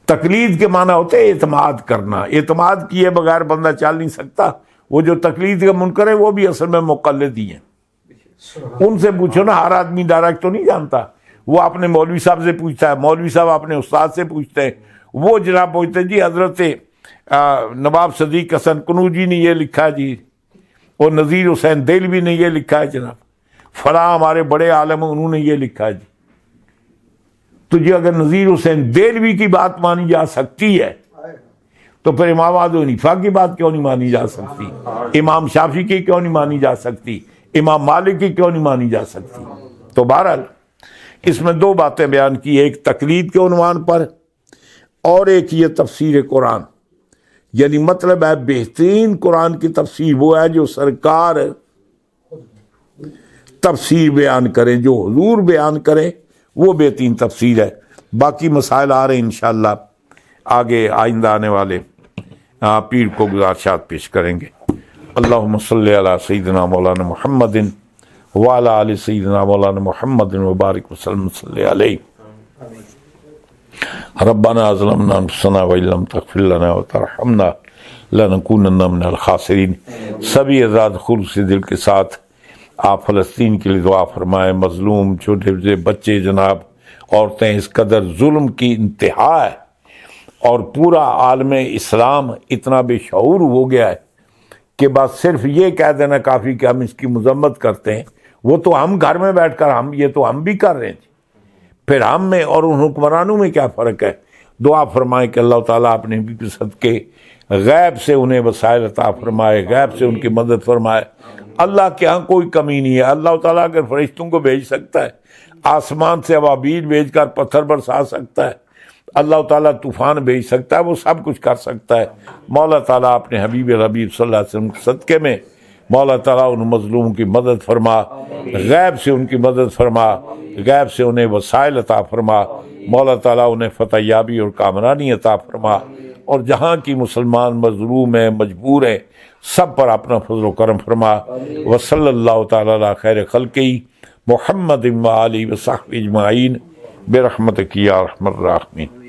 तकलीद के माना होते हैं एतमाद करना एतमाद किए बगैर बंदा चल नहीं सकता वो जो तकलीद का मुनकर है वो भी असल में मुकलद ही है उनसे पूछो ना हर आदमी डायरेक्ट तो नहीं जानता वो अपने मौलवी साहब से पूछता है मौलवी साहब अपने उस्ताद से पूछते हैं वो जनाब बोलते जी हजरत नवाब सदीक हसन जी ने ये लिखा जी और नज़ीर हुसैन देलवी ने ये लिखा है जनाब फला हमारे बड़े आलम उन्होंने ये लिखा है जी तो जी अगर नज़ीर हुसैन देलवी की बात मानी जा सकती है तो फिर इमाम आजनीफा की बात क्यों नहीं मानी जा सकती इमाम शाफी की क्यों नहीं मानी जा सकती इमाम मालिक की क्यों नहीं मानी जा सकती तो बहरहाल इसमें दो बातें बयान की एक तकलीद के उनवान पर और एक ये तफसीर कुरान यानी मतलब है बेहतरीन कुरान की तफसीर वो है जो सरकार तफसीर बयान करें जो हजूर बयान करें वो बेहतरीन तफसीर है बाकी मसाइल आ रहे हैं इन आगे आइंदा आने वाले पीर को गुजारशात पेश करेंगे अल्लाह सल सईदना मौलाना महमदिन वाला अली सईदना मौलाना महमदिन वबारक वसलम सल रब्बाना अजलमना अनफुसना वलम तरहमना लनकूनन्ना मिनल सभी आज़ाद खुलूस दिल के साथ आप फ़लस्तीन के लिए दुआ फरमाएं मज़लूम छोटे छोटे बच्चे जनाब औरतें इस कदर जुल्म की इंतहा है और पूरा आलम इस्लाम इतना बेशूर हो गया है कि बात सिर्फ ये कह देना काफ़ी कि हम इसकी मजम्मत करते हैं वो तो हम घर में बैठकर हम ये तो हम भी कर रहे थे फिर हम में और उन हुक्मरानों में क्या फ़र्क है दुआ फरमाए कि अल्लाह ताला अपने बीबी सदके गैब से उन्हें वसायल अता फरमाए गैब से उनकी मदद फरमाए अल्लाह के यहाँ कोई कमी नहीं है अल्लाह ताला अगर फरिश्तों को भेज सकता है आसमान से अबीज भेज कर पत्थर बरसा सकता है अल्लाह ताला तूफ़ान भेज सकता है वो सब कुछ कर सकता है मौला ताला अपने हबीब रबीब सल्लल्लाहु अलैहि वसल्लम के सदक़े में मौला तला उन मजलूम की मदद फरमा गैब से उनकी मदद फरमा गैब से उन्हें वसायल अता फरमा मौला तला उन्हें याबी और कामरानी अता फरमा और जहाँ की मुसलमान मजलूम हैं मजबूर हैं सब पर अपना फजल करम फरमा वसल्ला तैर खैर खलकी मोहम्मद इमाली वसाफ़ इजमाइन बेरहमत किया रहमीन